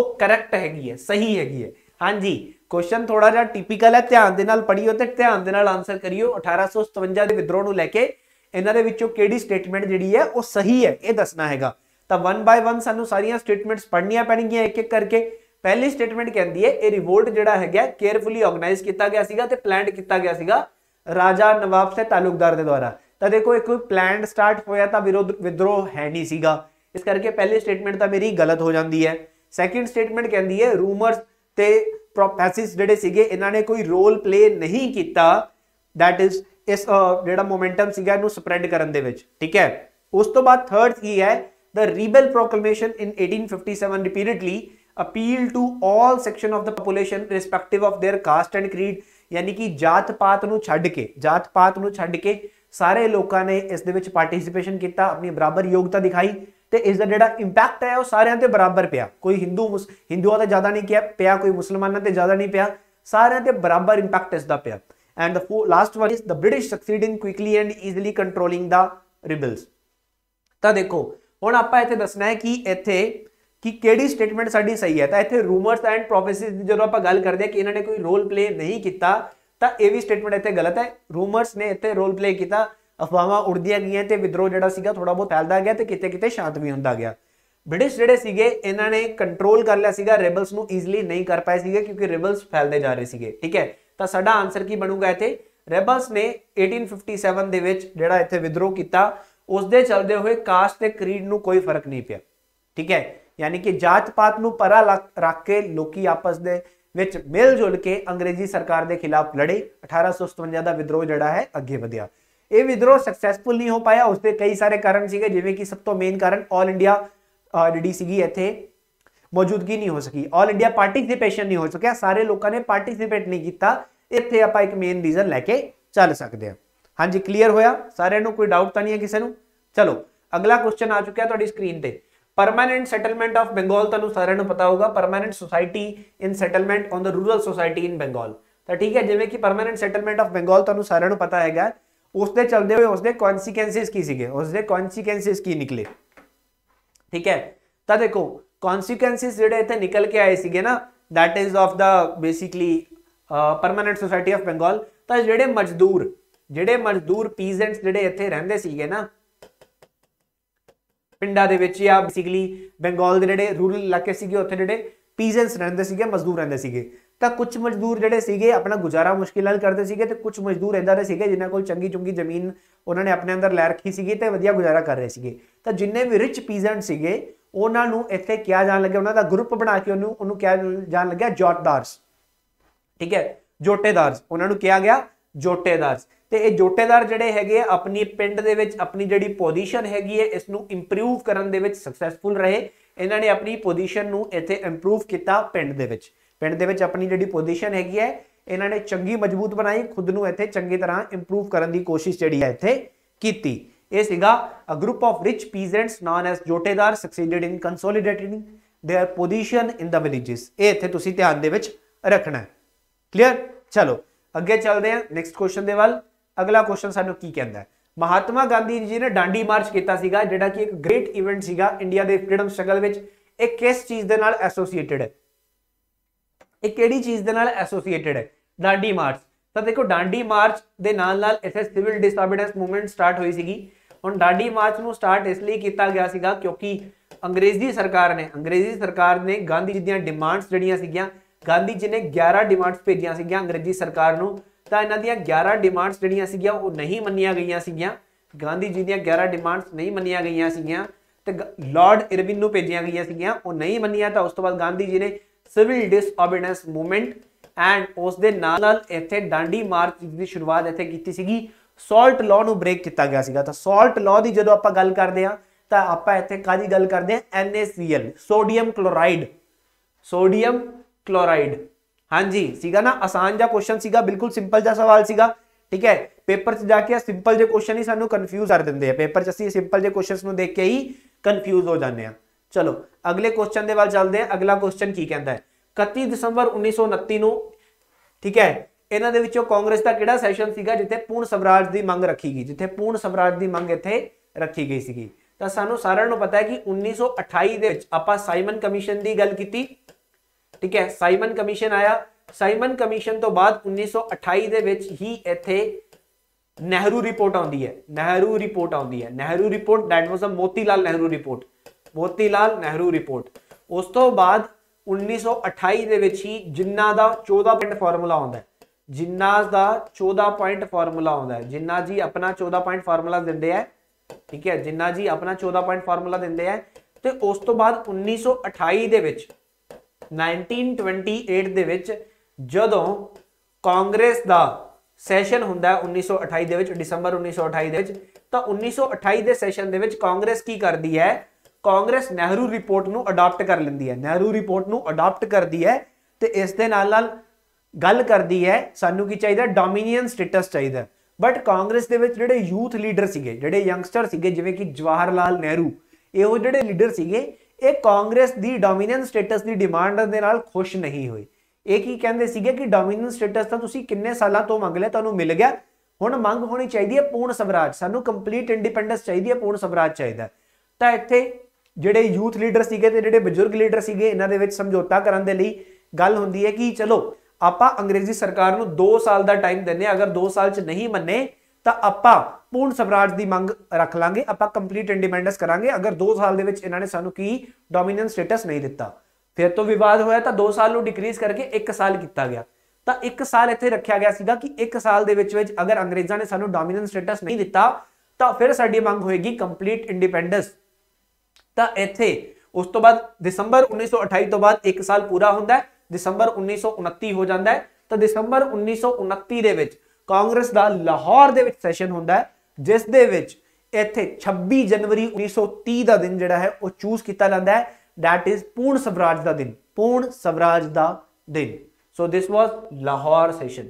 ਉਹ ਕਰੈਕਟ ਹੈਗੀ ਹੈ ਸਹੀ ਹੈਗੀ ਹੈ ਹਾਂਜੀ ਕੁਐਸਚਨ ਥੋੜਾ ਜਿਹਾ ਟਿਪੀਕਲ ਹੈ ਧਿਆਨ ਦੇ ਨਾਲ ਪੜ੍ਹਿਓ ਤੇ ਧਿਆਨ ਦੇ ਨਾਲ ਆਨਸਰ ਕਰਿਓ 1857 ਦੇ ਵਿਦਰੋਹ ਨੂੰ ਲੈ ਕੇ ਇਹਨਾਂ ਦੇ ਵਿੱਚੋਂ ਕਿਹੜੀ ਸਟੇਟਮੈਂਟ ਜਿਹੜੀ ਹੈ ਉਹ ਸਹੀ ਹੈ ਇਹ ਦੱਸਣਾ ਹੈਗਾ ਤਾਂ 1 ਬਾਈ 1 ਸਾਨੂੰ ਸਾਰੀਆਂ ਸਟੇਟਮੈਂਟਸ ਪੜ੍ਹਨੀਆਂ ਪੈਣਗੀਆਂ ਇੱਕ ਇੱਕ ਕਰਕੇ ਪਹਿਲੀ ਸਟੇਟਮੈਂਟ ਕਹਿੰਦੀ ਹੈ ਇਹ ਰਿਵੋਲਟ ਜਿਹੜਾ ਹੈਗਾ ਕੇਅਰਫੁਲੀ ਆਰਗੇਨਾਈਜ਼ ਕੀਤਾ ਗਿਆ ਸੀਗਾ ਤੇ ਪਲਾਨਡ ਕੀਤਾ ਗਿਆ ਸੀਗਾ ਰਾਜਾ ਨਵਾਬ ਤੇ ਤਾਲੁਕਦਾਰ ਦੇ ਦੁਆਰਾ ਤਾਂ ਦੇਖੋ ਇੱਕ ਪਲਾਨਡ ਸਟਾਰਟ ਹੋਇਆ ਤਾਂ ਵਿਰੋਧ ਵਿਦਰੋਹ ਹੈ ਨਹੀਂ ਸੀਗਾ ਇਸ ਕਰਕੇ ਪਹਿਲੀ ਸਟੇਟਮੈਂਟ ਤਾਂ ਮੇਰੀ ਗਲਤ ਹੋ ਜਾਂਦੀ ਹੈ ਸੈਕਿੰਡ ਸਟੇਟਮੈਂਟ ਕਹਿੰਦੀ ਹੈ ਰੂਮਰਸ ਤੇ ਪ੍ਰੋਪੈਸਿਸ ਜਿਹੜੇ ਸੀਗੇ ਇਹਨਾਂ ਨੇ ਕੋਈ ਰੋਲ ਪਲੇ ਨਹੀਂ ਕੀਤਾ ਥੈਟ ਇਜ਼ ਇਸ ਜਿਹੜਾ ਮੋਮੈਂਟਮ ਸੀਗਾ ਇਹਨੂੰ ਸਪਰੈਡ ਕਰਨ ਦੇ ਵਿੱਚ ਠੀਕ ਹੈ ਉਸ ਤੋਂ ਬਾਅਦ ਥਰਡ ਕੀ ਹੈ the rebel proclamation in 1857 repeatedly appeal to all section of the population respective of their caste and creed ਯਾਨੀ ਕਿ ਜਾਤ ਪਾਤ ਨੂੰ ਛੱਡ ਕੇ ਜਾਤ ਪਾਤ ਨੂੰ ਛੱਡ ਕੇ ਸਾਰੇ ਲੋਕਾਂ ਨੇ ਇਸ ਦੇ ਵਿੱਚ ਪਾਰਟਿਸਿਪੇਸ਼ਨ ਕੀਤਾ ਆਪਣੀ ਬਰਾਬਰ ਯੋਗਤਾ ਦਿਖਾਈ तो इसका जोड़ा इंपैक्ट है वह सारे से बराबर पिया कोई हिंदू मुस हिंदुओं ज़्यादा नहीं किया पिया कोई मुसलमानों से ज़्यादा नहीं पिया सारे बराबर इंपैक्ट इसका पिया and for last one is the British succeed in quickly and easily controlling the rebels तो देखो हम आप इतने दसना है कि इतने कि कड़ी स्टेटमेंट साड़ी सही है तो इतने रूमर्स एंड प्रोफेसिज जो आप गल करते हैं कि इन्होंने कोई रोल प्ले नहीं किया तो यह भी स्टेटमेंट इतने गलत है रूमर्स ने इतने रोल प्ले किया ਅਫਵਾਹਾਂ ਉੜਦੀਆਂ ਗਈਆਂ ਤੇ ਵਿਦਰੋਹ ਜਿਹੜਾ ਸੀਗਾ ਥੋੜਾ ਬਹੁਤ ਫੈਲਦਾ ਗਿਆ ਤੇ ਕਿਤੇ-ਕਿਤੇ ਸ਼ਾਂਤ ਵੀ ਹੁੰਦਾ ਗਿਆ ਬ੍ਰਿਟਿਸ਼ ਜਿਹੜੇ ਸੀਗੇ ਇਹਨਾਂ ਨੇ ਕੰਟਰੋਲ ਕਰ ਲਿਆ ਸੀਗਾ ਰੈਬਲਸ ਨੂੰ ਈਜ਼ਲੀ ਨਹੀਂ ਕਰ ਪਾਏ ਸੀਗੇ ਕਿਉਂਕਿ ਰੈਬਲਸ ਫੈਲਦੇ ਜਾ ਰਹੇ ਸੀਗੇ ਠੀਕ ਹੈ ਤਾਂ ਸਾਡਾ ਆਨਸਰ ਕੀ ਬਣੂਗਾ ਇੱਥੇ ਰੈਬਲਸ ਨੇ 1857 ਦੇ ਵਿੱਚ ਜਿਹੜਾ ਇੱਥੇ ਵਿਦਰੋਹ ਕੀਤਾ ਉਸ ਦੇ ਚਲਦੇ ਹੋਏ ਕਾਸਟ ਤੇ ਕ੍ਰੀਡ ਨੂੰ ਕੋਈ ਫਰਕ ਨਹੀਂ ਪਿਆ ਠੀਕ ਹੈ ਯਾਨੀ ਕਿ ਜਾਤ ਪਾਤ ਨੂੰ ਪਰਾ ਰੱਖ ਕੇ ਲੋਕੀ ਆਪਸ ਦੇ ਵਿੱਚ ਮਿਲ ਜੁਲ ਕੇ ਅੰਗਰੇਜ਼ੀ ਸਰਕਾਰ ਦੇ ਖਿਲਾਫ ਲੜੇ 1857 ਦਾ ਵਿਦਰੋਹ ਜਿਹੜਾ ਹੈ ਅੱਗੇ ਵਧਿਆ ਇਹ ਵਿਦਰੋਹ ਸਕਸੈਸਫੁਲ ਨਹੀਂ ਹੋ ਪਾਇਆ ਉਸ ਦੇ ਕਈ ਸਾਰੇ ਕਾਰਨ ਸੀਗੇ ਜਿਵੇਂ ਕਿ ਸਭ ਤੋਂ ਮੇਨ ਕਾਰਨ 올 ਇੰਡੀਆ ਜਿਹੜੀ ਸੀਗੀ ਇੱਥੇ ਮੌਜੂਦਗੀ ਨਹੀਂ ਹੋ ਸਕੀ 올 ਇੰਡੀਆ ਪਾਰਟਿਸਿਪੇਸ਼ਨ ਨਹੀਂ ਹੋ ਸਕਿਆ ਸਾਰੇ ਲੋਕਾਂ ਨੇ ਪਾਰਟਿਸਿਪੇਟ ਨਹੀਂ ਕੀਤਾ ਇੱਥੇ ਆਪਾਂ ਇੱਕ ਮੇਨ ਰੀਜ਼ਨ ਲੈ ਕੇ ਚੱਲ ਸਕਦੇ ਹਾਂ ਹਾਂਜੀ ਕਲੀਅਰ ਹੋਇਆ ਸਾਰਿਆਂ ਨੂੰ ਕੋਈ ਡਾਊਟ ਤਾਂ ਨਹੀਂ ਹੈ ਕਿਸੇ ਨੂੰ ਚਲੋ ਅਗਲਾ ਕੁਐਸਚਨ ਆ ਚੁੱਕਿਆ ਤੁਹਾਡੀ ਸਕਰੀਨ ਤੇ ਪਰਮਾਨੈਂਟ ਸੈਟਲਮੈਂਟ ਆਫ ਬੰਗਾਲ ਤੁਹਾਨੂੰ ਸਾਰਿਆਂ ਨੂੰ ਪਤਾ ਹੋਊਗਾ permanent society in settlement on the rural society in Bengal ਤਾਂ ਠੀਕ ਹੈ ਜਿਵੇਂ ਕਿ ਪਰਮਾਨੈਂਟ ਸੈਟਲਮੈਂਟ ਆਫ ਬੰਗਾਲ ਤੁਹਾਨੂੰ ਸਾਰਿਆਂ ਨੂੰ ਪਤਾ ਹੈਗਾ ਉਸ ਦੇ ਚਲਦੇ ਹੋਏ ਉਸ ਦੇ ਕਨਸੀਕੁਐਂਸਸ ਕੀ ਸੀਗੇ ਉਸ ਦੇ ਕਨਸੀਕੁਐਂਸਸ ਕੀ ਨਿਕਲੇ ਠੀਕ ਹੈ ਤਾਂ ਦੇਖੋ ਕਨਸੀਕੁਐਂਸਸ ਜਿਹੜੇ ਇੱਥੇ ਨਿਕਲ ਕੇ ਆਏ ਸੀਗੇ ਨਾ that is of the basically permanent uh, permanent society of bengal ਤਾਂ ਜਿਹੜੇ ਮਜ਼ਦੂਰ ਜਿਹੜੇ ਮਜ਼ਦੂਰ ਪੀਜ਼ੈਂਟਸ ਜਿਹੜੇ ਇੱਥੇ ਰਹਿੰਦੇ ਸੀਗੇ ਨਾ ਪਿੰਡਾਂ ਦੇ ਵਿੱਚ ਜਾਂ ਬੇਸਿਕਲੀ ਬੰਗਾਲ ਦੇ ਜਿਹੜੇ ਰੂਰਲ ਇਲਾਕੇ ਸੀਗੇ ਉੱਥੇ ਜਿਹੜੇ ਪੀਜ਼ੈਂਟਸ ਰਹਿੰਦੇ ਸੀਗੇ ਮਜ਼ਦੂਰ ਰਹਿੰਦੇ ਸੀਗੇ ਤਾਂ ਕੁਝ ਮਜ਼ਦੂਰ ਜਿਹੜੇ ਸੀਗੇ ਆਪਣਾ ਗੁਜ਼ਾਰਾ ਮੁਸ਼ਕਿਲ ਨਾਲ ਕਰਦੇ ਸੀਗੇ ਤੇ ਕੁਝ ਮਜ਼ਦੂਰ ਇਹਦਾ ਦੇ ਸੀਗੇ ਜਿਨ੍ਹਾਂ ਕੋਲ ਚੰਗੀ ਚੁੰਗੀ ਜ਼ਮੀਨ ਉਹਨਾਂ ਨੇ ਆਪਣੇ ਅੰਦਰ ਲੈ ਰੱਖੀ ਸੀਗੀ ਤੇ ਵਧੀਆ ਗੁਜ਼ਾਰਾ ਕਰ ਰਹੇ ਸੀਗੇ ਤਾਂ ਜਿੰਨੇ ਵੀ ਰਿਚ ਪੀਜ਼ੈਂਟ ਸੀਗੇ ਉਹਨਾਂ ਨੂੰ ਇੱਥੇ ਕਿਹਾ ਜਾਣ ਲੱਗਿਆ ਉਹਨਾਂ ਦਾ ਗਰੁੱਪ ਬਣਾ ਕੇ ਉਹਨੂੰ ਉਹਨੂੰ ਕਿਹਾ ਜਾਣ ਲੱਗਿਆ ਜੋਟਦਾਰਸ ਠੀਕ ਹੈ ਜੋਟੇਦਾਰਸ ਉਹਨਾਂ ਨੂੰ ਕਿਹਾ ਗਿਆ ਜੋਟੇਦਾਰਸ ਤੇ ਇਹ ਜੋਟੇਦਾਰ ਜਿਹੜੇ ਹੈਗੇ ਆਪਣੀ ਪਿੰਡ ਦੇ ਵਿੱਚ ਆਪਣੀ ਜਿਹੜੀ ਪੋਜੀਸ਼ਨ ਹੈਗੀ ਹੈ ਇਸ ਨੂੰ ਇੰਪਰੂਵ ਕਰਨ ਦੇ ਵਿੱਚ ਸਕਸੈਸਫੁਲ ਰਹੇ ਇਹਨਾਂ ਨੇ ਆਪਣੀ ਪੋਜੀਸ਼ਨ ਨੂੰ ਇੱਥੇ ਇੰਪਰੂਵ ਕੀਤਾ ਪਿੰਡ ਦੇ ਵਿੱਚ ਪਿੰਡ ਦੇ ਵਿੱਚ ਆਪਣੀ ਜਿਹੜੀ ਪੋਜੀਸ਼ਨ ਹੈਗੀ ਹੈ ਇਹਨਾਂ ਨੇ ਚੰਗੀ ਮਜ਼ਬੂਤ ਬਣਾਈ ਖੁਦ ਨੂੰ ਇੱਥੇ ਚੰਗੀ ਤਰ੍ਹਾਂ ਇੰਪਰੂਵ ਕਰਨ ਦੀ ਕੋਸ਼ਿਸ਼ ਜਿਹੜੀ ਹੈ ਇੱਥੇ ਕੀਤੀ ਇਹ ਸੀਗਾ a group of rich peasants known as jotedar succeeded in consolidating their position in the villages ਇਹ ਇੱਥੇ ਤੁਸੀਂ ਧਿਆਨ ਦੇ ਵਿੱਚ ਰੱਖਣਾ ਹੈ ਕਲੀਅਰ ਚਲੋ ਅੱਗੇ ਚੱਲਦੇ ਹਾਂ ਨੈਕਸਟ ਕੁਐਸਚਨ ਦੇ ਵੱਲ ਅਗਲਾ ਕੁਐਸਚਨ ਸਾਨੂੰ ਕੀ ਕਹਿੰਦਾ ਹੈ ਮਹਾਤਮਾ ਗਾਂਧੀ ਜੀ ਨੇ ਡਾਂਡੀ ਮਾਰਚ ਕੀਤਾ ਸੀਗਾ ਜਿਹੜਾ ਕਿ ਇੱਕ ਗ੍ਰੇਟ ਇਵੈਂਟ ਸੀਗਾ ਇੰਡੀਆ ਦੇ ਫ੍ਰੀडम ਸਟਰਗਲ ਵਿੱਚ ਇਹ ਕਿਸ ਚੀਜ਼ ਦੇ ਨਾਲ ਐਸੋਸੀਏਟਡ ਹੈ ਇਹ ਕਿਹੜੀ ਚੀਜ਼ ਦੇ ਨਾਲ ਐਸੋਸੀਏਟਡ ਹੈ ਡਾਂਡੀ ਮਾਰਚ ਤਾਂ ਦੇਖੋ ਡਾਂਡੀ ਮਾਰਚ ਦੇ ਨਾਲ ਨਾਲ ਇਥੇ ਸਿਵਲ ਡਿਸਟਰਬੈਂਸ ਮੂਵਮੈਂਟ ਸਟਾਰਟ ਹੋਈ ਸੀਗੀ ਹੁਣ ਡਾਂਡੀ ਮਾਰਚ ਨੂੰ ਸਟਾਰਟ ਇਸ ਲਈ ਕੀਤਾ ਗਿਆ ਸੀਗਾ ਕਿਉਂਕਿ ਅੰਗਰੇਜ਼ੀ ਸਰਕਾਰ ਨੇ ਅੰਗਰੇਜ਼ੀ ਸਰਕਾਰ ਨੇ ਗਾਂਧੀ ਜੀ ਦੀਆਂ ਡਿਮਾਂਡਸ ਜਿਹੜੀਆਂ ਸੀਗੀਆਂ ਗਾਂਧੀ ਜੀ ਨੇ 11 ਡਿਮਾਂਡਸ ਭੇਜੀਆਂ ਸੀਗੀਆਂ ਅੰਗਰੇਜ਼ੀ ਸਰਕਾਰ ਨੂੰ ਤਾਂ ਇਹਨਾਂ ਦੀਆਂ 11 ਡਿਮਾਂਡਸ ਜਿਹੜੀਆਂ ਸੀਗੀਆਂ ਉਹ ਨਹੀਂ ਮੰਨੀਆਂ ਗਈਆਂ ਸੀਗੀਆਂ ਗਾਂਧੀ ਜੀ ਦੀਆਂ 11 ਡਿਮਾਂਡਸ ਨਹੀਂ ਮੰਨੀਆਂ ਗਈਆਂ ਸੀਗੀਆਂ ਤੇ ਲਾਰਡ ਇਰਵਿਨ ਨੂੰ ਭੇਜੀਆਂ ਗਈਆਂ ਸੀਗੀਆਂ ਉਹ ਨਹੀਂ ਮੰਨੀਆਂ ਤਾਂ ਉਸ ਤੋਂ ਬਾਅਦ ਗਾਂਧੀ ਜੀ ਨੇ ਸਿਵਲ ਡਿਸਆਬੀਡੈਂਸ ਮੂਵਮੈਂਟ ਐਂਡ ਉਸ ਦੇ ਨਾਲ ਨਾਲ ਇੱਥੇ ਡਾਂਡੀ ਮਾਰਚ ਦੀ ਸ਼ੁਰੂਆਤ ਇੱਥੇ ਕੀਤੀ ਸੀਗੀ ਸਾਲਟ ਲਾਅ ਨੂੰ ਬ੍ਰੇਕ ਕੀਤਾ ਗਿਆ ਸੀਗਾ ਤਾਂ ਸਾਲਟ ਲਾਅ ਦੀ ਜਦੋਂ ਆਪਾਂ ਗੱਲ ਕਰਦੇ ਆ ਤਾਂ ਆਪਾਂ ਇੱਥੇ ਕਾਦੀ ਗੱਲ ਕਰਦੇ ਆ NaCl sodium chloride sodium chloride ਹਾਂਜੀ ਸੀਗਾ ਨਾ ਆਸਾਨ ਜਿਹਾ ਕੁਐਸਚਨ ਸੀਗਾ ਬਿਲਕੁਲ ਸਿੰਪਲ ਜਿਹਾ ਸਵਾਲ ਸੀਗਾ ਠੀਕ ਹੈ ਪੇਪਰ 'ਚ ਜਾ ਕੇ ਸਿੰਪਲ ਜਿਹੇ ਕੁਐਸਚਨ ਹੀ ਸਾਨੂੰ ਕਨਫਿਊਜ਼ ਕਰ ਦਿੰਦੇ ਆ ਪੇਪਰ 'ਚ ਅਸੀਂ ਸਿੰਪਲ ਜਿਹੇ ਕੁਐਸਚਨਸ ਨੂੰ ਦੇਖ ਕੇ ਹੀ ਕਨਫਿਊਜ਼ ਹੋ ਜਾਂਦੇ ਆ ਚਲੋ ਅਗਲੇ ਕੁਐਸਚਨ ਦੇ ਵੱਲ ਚੱਲਦੇ ਆ ਅਗਲਾ ਕੁਐਸਚਨ ਕੀ ਕਹਿੰਦਾ ਹੈ 31 ਦਸੰਬਰ 1929 ਨੂੰ ਠੀਕ ਹੈ ਇਹਨਾਂ ਦੇ ਵਿੱਚੋਂ ਕਾਂਗਰਸ ਦਾ ਕਿਹੜਾ ਸੈਸ਼ਨ ਸੀਗਾ ਜਿੱਥੇ ਪੂਰਨ ਸਵਰਾਜ ਦੀ ਮੰਗ ਰੱਖੀ ਗਈ ਜਿੱਥੇ ਪੂਰਨ ਸਵਰਾਜ ਦੀ ਮੰਗ ਇੱਥੇ ਰੱਖੀ ਗਈ ਸੀਗੀ ਤਾਂ ਸਾਨੂੰ ਸਾਰਿਆਂ ਨੂੰ ਪਤਾ ਹੈ ਕਿ 1928 ਦੇ ਵਿੱਚ ਆਪਾਂ ਸਾਈਮਨ ਕਮਿਸ਼ਨ ਦੀ ਗੱਲ ਕੀਤੀ ਠੀਕ ਹੈ ਸਾਈਮਨ ਕਮਿਸ਼ਨ ਆਇਆ ਸਾਈਮਨ ਕਮਿਸ਼ਨ ਤੋਂ ਬਾਅਦ 1928 ਦੇ ਵਿੱਚ ਹੀ ਇੱਥੇ ਨਹਿਰੂ ਰਿਪੋਰਟ ਆਉਂਦੀ ਹੈ ਨਹਿਰੂ ਰਿਪੋਰਟ ਆਉਂਦੀ ਹੈ Nehru report that was a Moti Lal Nehru report Motilal Nehru report ਉਸ ਤੋਂ ਬਾਅਦ 1928 ਦੇ ਵਿੱਚ ਹੀ ਜਿੰਨਾ ਦਾ 14 ਪੁਆਇੰਟ ਫਾਰਮੂਲਾ ਆਉਂਦਾ ਹੈ ਜਿੰਨਾ ਦਾ 14 ਪੁਆਇੰਟ ਫਾਰਮੂਲਾ ਆਉਂਦਾ ਹੈ ਜਿੰਨਾ ਜੀ ਆਪਣਾ 14 ਪੁਆਇੰਟ ਫਾਰਮੂਲਾ ਦਿੰਦੇ ਆ ਠੀਕ ਹੈ ਜਿੰਨਾ ਜੀ ਆਪਣਾ 14 ਪੁਆਇੰਟ ਫਾਰਮੂਲਾ ਦਿੰਦੇ ਆ ਤੇ ਉਸ ਤੋਂ ਬਾਅਦ 1928 ਦੇ ਵਿੱਚ 1928 ਦੇ ਵਿੱਚ ਜਦੋਂ ਕਾਂਗਰਸ ਦਾ ਸੈਸ਼ਨ ਹੁੰਦਾ ਹੈ 1928 ਦੇ ਵਿੱਚ ਦਸੰਬਰ 1928 ਦੇ ਵਿੱਚ ਤਾਂ 1928 ਦੇ ਸੈਸ਼ਨ ਦੇ ਵਿੱਚ ਕਾਂਗਰਸ ਕੀ ਕਰਦੀ ਹੈ ਕਾਂਗਰਸ ਨਹਿਰੂ ਰਿਪੋਰਟ ਨੂੰ ਅਡਾਪਟ ਕਰ ਲੈਂਦੀ ਹੈ ਨਹਿਰੂ ਰਿਪੋਰਟ ਨੂੰ ਅਡਾਪਟ ਕਰਦੀ ਹੈ ਤੇ ਇਸ ਦੇ ਨਾਲ ਨਾਲ ਗੱਲ ਕਰਦੀ ਹੈ ਸਾਨੂੰ ਕੀ ਚਾਹੀਦਾ ਡੋਮੀਨੀਅਨ ਸਟੇਟਸ ਚਾਹੀਦਾ ਬਟ ਕਾਂਗਰਸ ਦੇ ਵਿੱਚ ਜਿਹੜੇ ਯੂਥ ਲੀਡਰ ਸੀਗੇ ਜਿਹੜੇ ਯੰਗਸਟਰ ਸੀਗੇ ਜਿਵੇਂ ਕਿ ਜਵਾਹਰ ਲਾਲ ਨਹਿਰੂ ਇਹੋ ਜਿਹੜੇ ਲੀਡਰ ਸੀਗੇ ਇਹ ਕਾਂਗਰਸ ਦੀ ਡੋਮੀਨੀਅਨ ਸਟੇਟਸ ਦੀ ਡਿਮਾਂਡ ਦੇ ਨਾਲ ਖੁਸ਼ ਨਹੀਂ ਹੋਏ ਇਹ ਕੀ ਕਹਿੰਦੇ ਸੀਗੇ ਕਿ ਡੋਮੀਨੀਅਨ ਸਟੇਟਸ ਤਾਂ ਤੁਸੀਂ ਕਿੰਨੇ ਸਾਲਾਂ ਤੋਂ ਮੰਗ ਲਿਆ ਤੁਹਾਨੂੰ ਮਿਲ ਗਿਆ ਹੁਣ ਮੰਗ ਹੋਣੀ ਚਾਹੀਦੀ ਹੈ ਪੂਰਨ ਸਵਰਾਜ ਸਾਨੂੰ ਕੰਪਲੀਟ ਇੰਡੀਪੈਂਡੈਂਸ ਚਾਹੀਦੀ ਹੈ ਪੂਰਨ ਸਵਰਾਜ ਚਾਹੀਦਾ ਤਾਂ ਇੱਥੇ ਜਿਹੜੇ ਯੂਥ ਲੀਡਰ ਸੀਗੇ ਤੇ ਜਿਹੜੇ ਬਜ਼ੁਰਗ ਲੀਡਰ ਸੀਗੇ ਇਹਨਾਂ ਦੇ ਵਿੱਚ ਸਮਝੌਤਾ ਕਰਨ ਦੇ ਲਈ ਗੱਲ ਹੁੰਦੀ ਹੈ ਕਿ ਚਲੋ ਆਪਾਂ ਅੰਗਰੇਜ਼ੀ ਸਰਕਾਰ ਨੂੰ 2 ਸਾਲ ਦਾ ਟਾਈਮ ਦਿੰਨੇ ਅਗਰ 2 ਸਾਲ ਚ ਨਹੀਂ ਮੰਨੇ ਤਾਂ ਆਪਾਂ ਪੂਰਨ ਸਵਰਾਜ ਦੀ ਮੰਗ ਰੱਖ ਲਾਂਗੇ ਆਪਾਂ ਕੰਪਲੀਟ ਇੰਡੀਪੈਂਡੈਂਸ ਕਰਾਂਗੇ ਅਗਰ 2 ਸਾਲ ਦੇ ਵਿੱਚ ਇਹਨਾਂ ਨੇ ਸਾਨੂੰ ਕੀ ਡੋਮੀਨੈਂਸ ਸਟੇਟਸ ਨਹੀਂ ਦਿੱਤਾ ਫਿਰ ਤੋਂ ਵਿਵਾਦ ਹੋਇਆ ਤਾਂ 2 ਸਾਲ ਨੂੰ ਡਿਕਰੀਜ਼ ਕਰਕੇ 1 ਸਾਲ ਕੀਤਾ ਗਿਆ ਤਾਂ 1 ਸਾਲ ਇੱਥੇ ਰੱਖਿਆ ਗਿਆ ਸੀਗਾ ਕਿ 1 ਸਾਲ ਦੇ ਵਿੱਚ ਵਿੱਚ ਅਗਰ ਅੰਗਰੇਜ਼ਾਂ ਨੇ ਸਾਨੂੰ ਡੋਮੀਨੈਂਸ ਸਟੇਟਸ ਨਹੀਂ ਦਿੱਤਾ ਤਾਂ ਫਿਰ ਸਾਡੀ ਮੰਗ ਹੋਏਗੀ ਕੰਪਲੀਟ ਇੰਡੀਪੈਂਡੈਂਸ ਤਾਂ ਇੱਥੇ ਉਸ ਤੋਂ ਬਾਅਦ ਦਸੰਬਰ 1928 ਤੋਂ ਬਾਅਦ 1 ਸਾਲ ਪੂਰਾ ਹੁੰਦਾ ਦਸੰਬਰ 1929 ਹੋ ਜਾਂਦਾ ਤਾਂ ਦਸੰਬਰ 1929 ਦੇ ਵਿੱਚ ਕਾਂਗਰਸ ਦਾ ਲਾਹੌਰ ਦੇ ਵਿੱਚ ਸੈਸ਼ਨ ਹੁੰਦਾ ਜਿਸ ਦੇ ਵਿੱਚ ਇੱਥੇ 26 ਜਨਵਰੀ 1930 ਦਾ ਦਿਨ ਜਿਹੜਾ ਹੈ ਉਹ ਚੂਜ਼ ਕੀਤਾ ਜਾਂਦਾ ਹੈ that is ਪੂਰਨ ਸਵਰਾਜ ਦਾ ਦਿਨ ਪੂਰਨ ਸਵਰਾਜ ਦਾ ਦਿਨ so this was Lahore session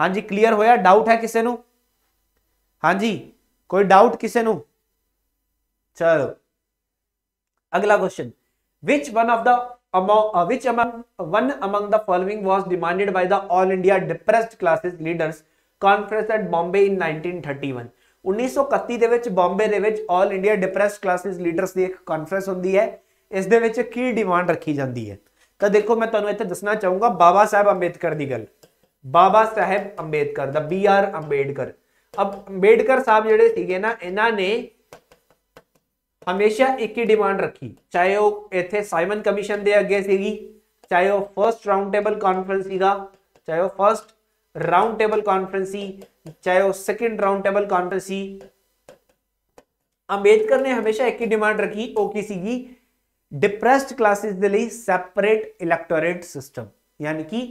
ਹਾਂਜੀ ਕਲੀਅਰ ਹੋਇਆ ਡਾਊਟ ਹੈ ਕਿਸੇ ਨੂੰ ਹਾਂਜੀ ਕੋਈ ਡਾਊਟ ਕਿਸੇ ਨੂੰ ਚਲੋ अगला question which one of the which one among the following was demanded by the all India depressed classes leaders conference at Bombay in nineteen thirty one उन्नीस सौ कत्ती Bombay India depressed classes leaders की एक कॉन्फ्रेंस होंगी है इस डिमांड रखी जाती है तो देखो मैं तुम्हें इतने दसना चाहूंगा बाबा साहब अंबेडकर की गल Baba Saheb Ambedkar the B R Ambedkar अब अंबेडकर साहब जोड़े ना इन्होंने हमेशा एक ही डिमांड रखी चाहे वो इतने साइमन कमीशन दे अगे से चाहे वह फर्स्ट राउंड टेबल कॉन्फ्रेंस चाहे वह फर्स्ट राउंड टेबल कॉन्फ्रेंस ही चाहे वह सेकेंड राउंड टेबल कॉन्फ्रेंस ही अंबेडकर ने हमेशा एक ही डिमांड रखी वो की सी depressed classes separate electorate system यानी कि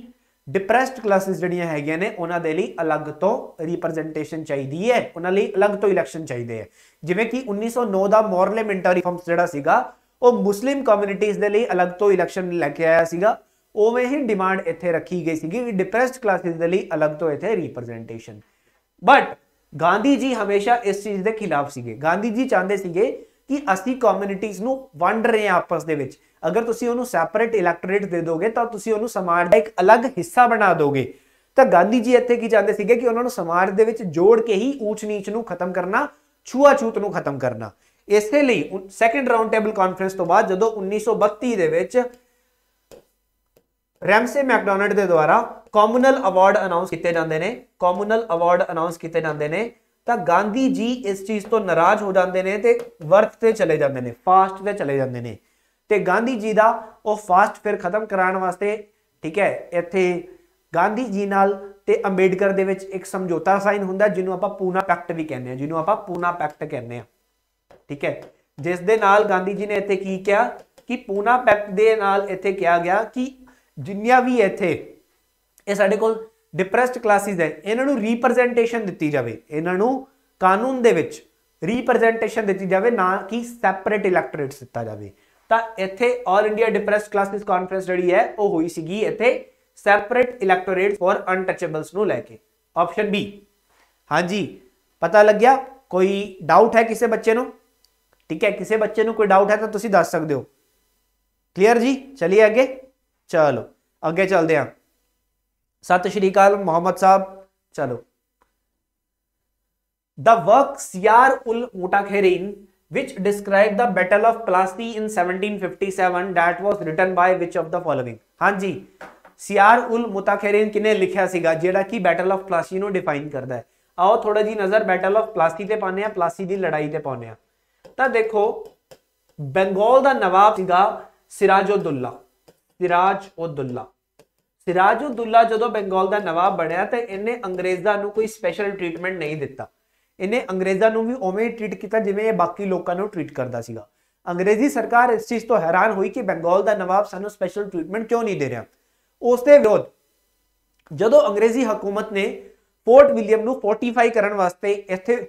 ਡਿਪਰੈਸਡ ਕਲਾਸਿਸ ਜਿਹੜੀਆਂ ਹੈਗੀਆਂ ਨੇ ਉਹਨਾਂ ਦੇ ਲਈ ਅਲੱਗ ਤੋਂ ਰਿਪਰੈਜ਼ੈਂਟੇਸ਼ਨ ਚਾਹੀਦੀ ਹੈ ਉਹਨਾਂ ਲਈ ਅਲੱਗ ਤੋਂ ਇਲੈਕਸ਼ਨ ਚਾਹੀਦੇ ਹੈ ਜਿਵੇਂ ਕਿ 1909 ਦਾ ਮੋਰਲੇ ਮਿੰਟਾ ਰਿਫਾਰਮਸ ਜਿਹੜਾ ਸੀਗਾ ਉਹ ਮੁਸਲਿਮ ਕਮਿਊਨਿਟੀਆਂ ਦੇ ਲਈ ਅਲੱਗ ਤੋਂ ਇਲੈਕਸ਼ਨ ਲੈ ਕੇ ਆਇਆ ਸੀਗਾ ਉਵੇਂ ਹੀ ਡਿਮਾਂਡ ਇੱਥੇ ਰੱਖੀ ਗਈ ਸੀਗੀ ਕਿ ਡਿਪਰੈਸਡ ਕਲਾਸਿਸ ਦੇ ਲਈ ਅਲੱਗ ਤੋਂ ਇੱਥੇ ਰਿਪਰੈਜ਼ੈਂਟੇਸ਼ਨ ਬਟ ਗਾਂਧੀ ਜੀ ਹਮੇਸ਼ਾ ਇਸ ਚੀਜ਼ ਦੇ ਖਿਲਾਫ ਸੀਗੇ ਗਾਂਧੀ ਜੀ ਚਾਹੁੰਦੇ ਸੀਗੇ ਕਿ ਅਸੀਂ ਕਮਿਊਨਿਟੀਆਂ ਨੂੰ ਵੰਡ ਰਹੇ ਹਾਂ ਆਪਸ ਦੇ ਵਿੱਚ ਅਗਰ ਤੁਸੀਂ ਉਹਨੂੰ ਸੈਪਰੇਟ ਇਲੈਕਟੋਰੇਟ ਦੇ ਦੋਗੇ ਤਾਂ ਤੁਸੀਂ ਉਹਨੂੰ ਸਮਾਜ ਦਾ ਇੱਕ ਅਲੱਗ ਹਿੱਸਾ ਬਣਾ ਦੋਗੇ ਤਾਂ ਗਾਂਧੀ ਜੀ ਇੱਥੇ ਕੀ ਚਾਹੁੰਦੇ ਸੀਗੇ ਕਿ ਉਹਨਾਂ ਨੂੰ ਸਮਾਜ ਦੇ ਵਿੱਚ ਜੋੜ ਕੇ ਹੀ ਊਚ ਨੀਚ ਨੂੰ ਖਤਮ ਕਰਨਾ ਛੂਤ ਨੂੰ ਖਤਮ ਕਰਨਾ ਇਸੇ ਲਈ ਸੈਕੰਡ ਰਾਉਂਡ ਟੇਬਲ ਕਾਨਫਰੰਸ ਤੋਂ ਬਾਅਦ ਜਦੋਂ 1932 ਦੇ ਵਿੱਚ ਰੈਮਸੇ ਮੈਕਡੋਨਲਡ ਦੇ ਦੁਆਰਾ ਕਮਿਊਨਲ ਅਵਾਰਡ ਅਨਾਉਂਸ ਕੀਤੇ ਜਾਂਦੇ ਨੇ ਕਮਿਊਨਲ ਅਵਾਰਡ ਅਨਾਉਂਸ ਕੀਤੇ ਜਾਂਦੇ ਨੇ ਤਾਂ ਗਾਂਧੀ ਜੀ ਇਸ ਚੀਜ਼ ਤੋਂ ਨਾਰਾਜ਼ ਹੋ ਜਾਂਦੇ ਨੇ ਤੇ ਵਰਤ ਤੇ ਚਲੇ ਜਾਂਦੇ ਨੇ ਫਾਸਟ ਤੇ ਚਲੇ ਜਾਂਦੇ ਨੇ ਤੇ ਗਾਂਧੀ ਜੀ ਦਾ ਉਹ ਫਾਸਟ ਫਿਰ ਖਤਮ ਕਰਾਉਣ ਵਾਸਤੇ ਠੀਕ ਹੈ ਇੱਥੇ ਗਾਂਧੀ ਜੀ ਨਾਲ ਤੇ ਅੰਬੇਡਕਰ ਦੇ ਵਿੱਚ ਇੱਕ ਸਮਝੌਤਾ ਸਾਈਨ ਹੁੰਦਾ ਜਿਹਨੂੰ ਆਪਾਂ ਪੂਨਾ ਪੈਕਟ ਵੀ ਕਹਿੰਦੇ ਆ ਜਿਹਨੂੰ ਆਪਾਂ ਪੂਨਾ ਪੈਕਟ ਕਹਿੰਦੇ ਆ ਠੀਕ ਹੈ ਜਿਸ ਦੇ ਨਾਲ ਗਾਂਧੀ ਜੀ ਨੇ ਇੱਥੇ ਕੀ ਕਿਹਾ ਕਿ ਪੂਨਾ ਪੈਕਟ ਦੇ ਨਾਲ ਇੱਥੇ ਕਿਹਾ ਗਿਆ ਕਿ ਜਿੰਨੀਆਂ ਵੀ ਇੱਥੇ ਇਹ ਸਾਡੇ ਕੋਲ ਡਿਪਰੈਸਡ ਕਲਾਸਿਸ ਹੈ ਇਹਨਾਂ ਨੂੰ ਰਿਪਰੈਜ਼ੈਂਟੇਸ਼ਨ ਦਿੱਤੀ ਜਾਵੇ ਇਹਨਾਂ ਨੂੰ ਕਾਨੂੰਨ ਦੇ ਵਿੱਚ ਰਿਪਰੈਜ਼ੈਂਟੇਸ਼ਨ ਦਿੱਤੀ ਜਾਵੇ ਨਾ ਕਿ ਸੈਪਰੇਟ ਇਲੈਕਟੋਰੇਟਸ ਦਿੱਤਾ ਜਾਵੇ ਤਾਂ ਇੱਥੇ 올 ਇੰਡੀਆ ਡਿਪਰੈਸਡ ਕਲਾਸਿਸ ਕਾਨਫਰੰਸ ਜਿਹੜੀ ਹੈ ਉਹ ਹੋਈ ਸੀਗੀ ਇੱਥੇ ਸੈਪਰੇਟ ਇਲੈਕਟੋਰੇਟਸ ਫॉर ਅਨਟਚੇਬਲਸ ਨੂੰ ਲੈ ਕੇ ਆਪਸ਼ਨ ਬੀ ਹਾਂਜੀ ਪਤਾ ਲੱਗਿਆ ਕੋਈ ਡਾਊਟ ਹੈ ਕਿਸੇ ਬੱਚੇ ਨੂੰ ਠੀਕ ਹੈ ਕਿਸੇ ਬੱਚੇ ਨੂੰ ਕੋਈ ਡਾਊਟ ਹੈ ਤਾਂ ਤੁਸੀਂ ਦੱਸ ਸਕਦੇ ਹੋ ਕਲੀਅਰ ਜੀ ਚਲਿਏ ਅੱਗੇ ਚਲੋ ਅੱਗੇ ਚੱਲਦੇ ਹਾਂ ਸਤਿ ਸ਼੍ਰੀ ਅਕਾਲ ਮੁਹੰਮਦ ਸਾਹਿਬ ਚਲੋ the work Siyar ul Mutakherin which describe the battle of Plassey in 1757 that was written by which of the following ਹਾਂਜੀ ਸਿਆਰ ਉਲ ਮੋਟਾਖੇਰੀਨ ਕਿਨੇ ਲਿਖਿਆ ਸੀਗਾ ਜਿਹੜਾ ਕਿ ਬੈਟਲ ਆਫ ਪਲਾਸੀ ਨੂੰ ਡਿਫਾਈਨ ਕਰਦਾ ਹੈ ਆਓ ਥੋੜਾ ਜੀ ਨਜ਼ਰ ਬੈਟਲ ਆਫ ਪਲਾਸਤੀ ਤੇ ਪਾਉਨੇ ਆ ਪਲਾਸੀ ਦੀ ਲੜਾਈ ਤੇ ਪਾਉਨੇ ਆ ਤਾਂ ਦੇਖੋ ਬੰਗਾਲ ਦਾ ਨਵਾਬ ਸੀਗਾ ਸਿਰਾਜੁਦੁੱਲਾ ਸਿਰਾਜੁਦੁੱਲਾ ਸਿਰਾਜੁਦੁੱਲਾ ਜਦੋਂ ਬੰਗਾਲ ਦਾ ਨਵਾਬ ਬਣਿਆ ਤਾਂ ਇਹਨੇ ਅੰਗਰੇਜ਼ਾਂ ਨੂੰ ਕੋਈ ਸਪੈਸ਼ਲ ਟ੍ਰੀਟਮੈਂਟ ਨਹੀਂ ਦਿੱਤਾ ਇਹਨੇ ਅੰਗਰੇਜ਼ਾਂ ਨੂੰ ਵੀ ਉਵੇਂ ਟ੍ਰੀਟ ਕੀਤਾ ਜਿਵੇਂ ਇਹ ਬਾਕੀ ਲੋਕਾਂ ਨੂੰ ਟ੍ਰੀਟ ਕਰਦਾ ਸੀਗਾ ਅੰਗਰੇਜ਼ੀ ਸਰਕਾਰ ਇਸ ਚੀਜ਼ ਤੋਂ ਹੈਰਾਨ ਹੋਈ ਕਿ ਬੰਗਾਲ ਦਾ ਨਵਾਬ ਸਾਨੂੰ ਸਪੈਸ਼ਲ ਟ੍ਰੀਟਮੈਂਟ ਕਿਉਂ ਨਹੀਂ ਦੇ ਰਿਹਾ ਉਸ ਦੇ ਵਿਰੋਧ ਜਦੋਂ ਅੰਗਰੇਜ਼ੀ ਹਕੂਮਤ ਨੇ ਪੋਰਟ ਵਿਲੀਅਮ ਨੂੰ ਫੋਰਟੀਫਾਈ ਕਰਨ ਵਾਸਤੇ ਇੱਥੇ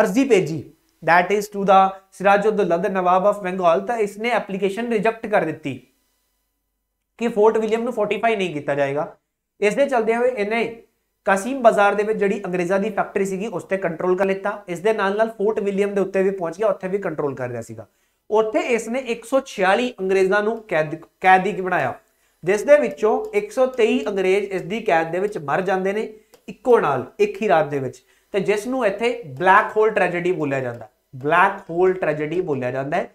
ਅਰਜ਼ੀ ਭੇਜੀ that is to the Sirajudullah the Nawab of Bengal ਤਾਂ ਇਸਨੇ ਐਪਲੀਕੇਸ਼ਨ ਰਿਜੈਕਟ ਕਰ ਦਿੱਤੀ ਕਿ ਫੋਰਟ ਵਿਲੀਅਮ ਨੂੰ ਫੋਰਟੀਫਾਈ ਨਹੀਂ ਕੀਤਾ ਜਾਏਗਾ ਇਸ ਦੇ ਚਲਦੇ ਹੋਏ ਇਹਨੇ ਕਸੀਮ ਬਾਜ਼ਾਰ ਦੇ ਵਿੱਚ ਜਿਹੜੀ ਅੰਗਰੇਜ਼ਾਂ ਦੀ ਫੈਕਟਰੀ ਸੀਗੀ ਉਸ ਤੇ ਕੰਟਰੋਲ ਕਰ ਲਿੱਤਾ ਇਸ ਦੇ ਨਾਲ ਨਾਲ ਫੋਰਟ ਵਿਲੀਅਮ ਦੇ ਉੱਤੇ ਵੀ ਪਹੁੰਚ ਗਿਆ ਉੱਥੇ ਵੀ ਕੰਟਰੋਲ ਕਰ ਰਿਹਾ ਸੀਗਾ ਉੱਥੇ ਇਸ ਨੇ 146 ਅੰਗਰੇਜ਼ਾਂ ਨੂੰ ਕੈਦ ਕੈਦੀ ਬਣਾਇਆ ਜਿਸ ਦੇ ਵਿੱਚੋਂ 123 ਅੰਗਰੇਜ਼ ਇਸ ਦੀ ਕੈਦ ਦੇ ਵਿੱਚ ਮਰ ਜਾਂਦੇ ਨੇ ਇੱਕੋ ਨਾਲ ਇੱਕ ਹੀ ਰਾਤ ਦੇ ਵਿੱਚ ਤੇ ਜਿਸ ਨੂੰ ਇੱਥੇ ਬਲੈਕ ਹੋਲ ਟ੍ਰੈਜੇਡੀ ਬੋਲਿਆ ਜਾਂਦਾ ਬਲੈਕ ਹੋਲ ਟ੍ਰੈਜੇਡੀ ਬੋਲਿਆ ਜਾਂਦਾ ਹੈ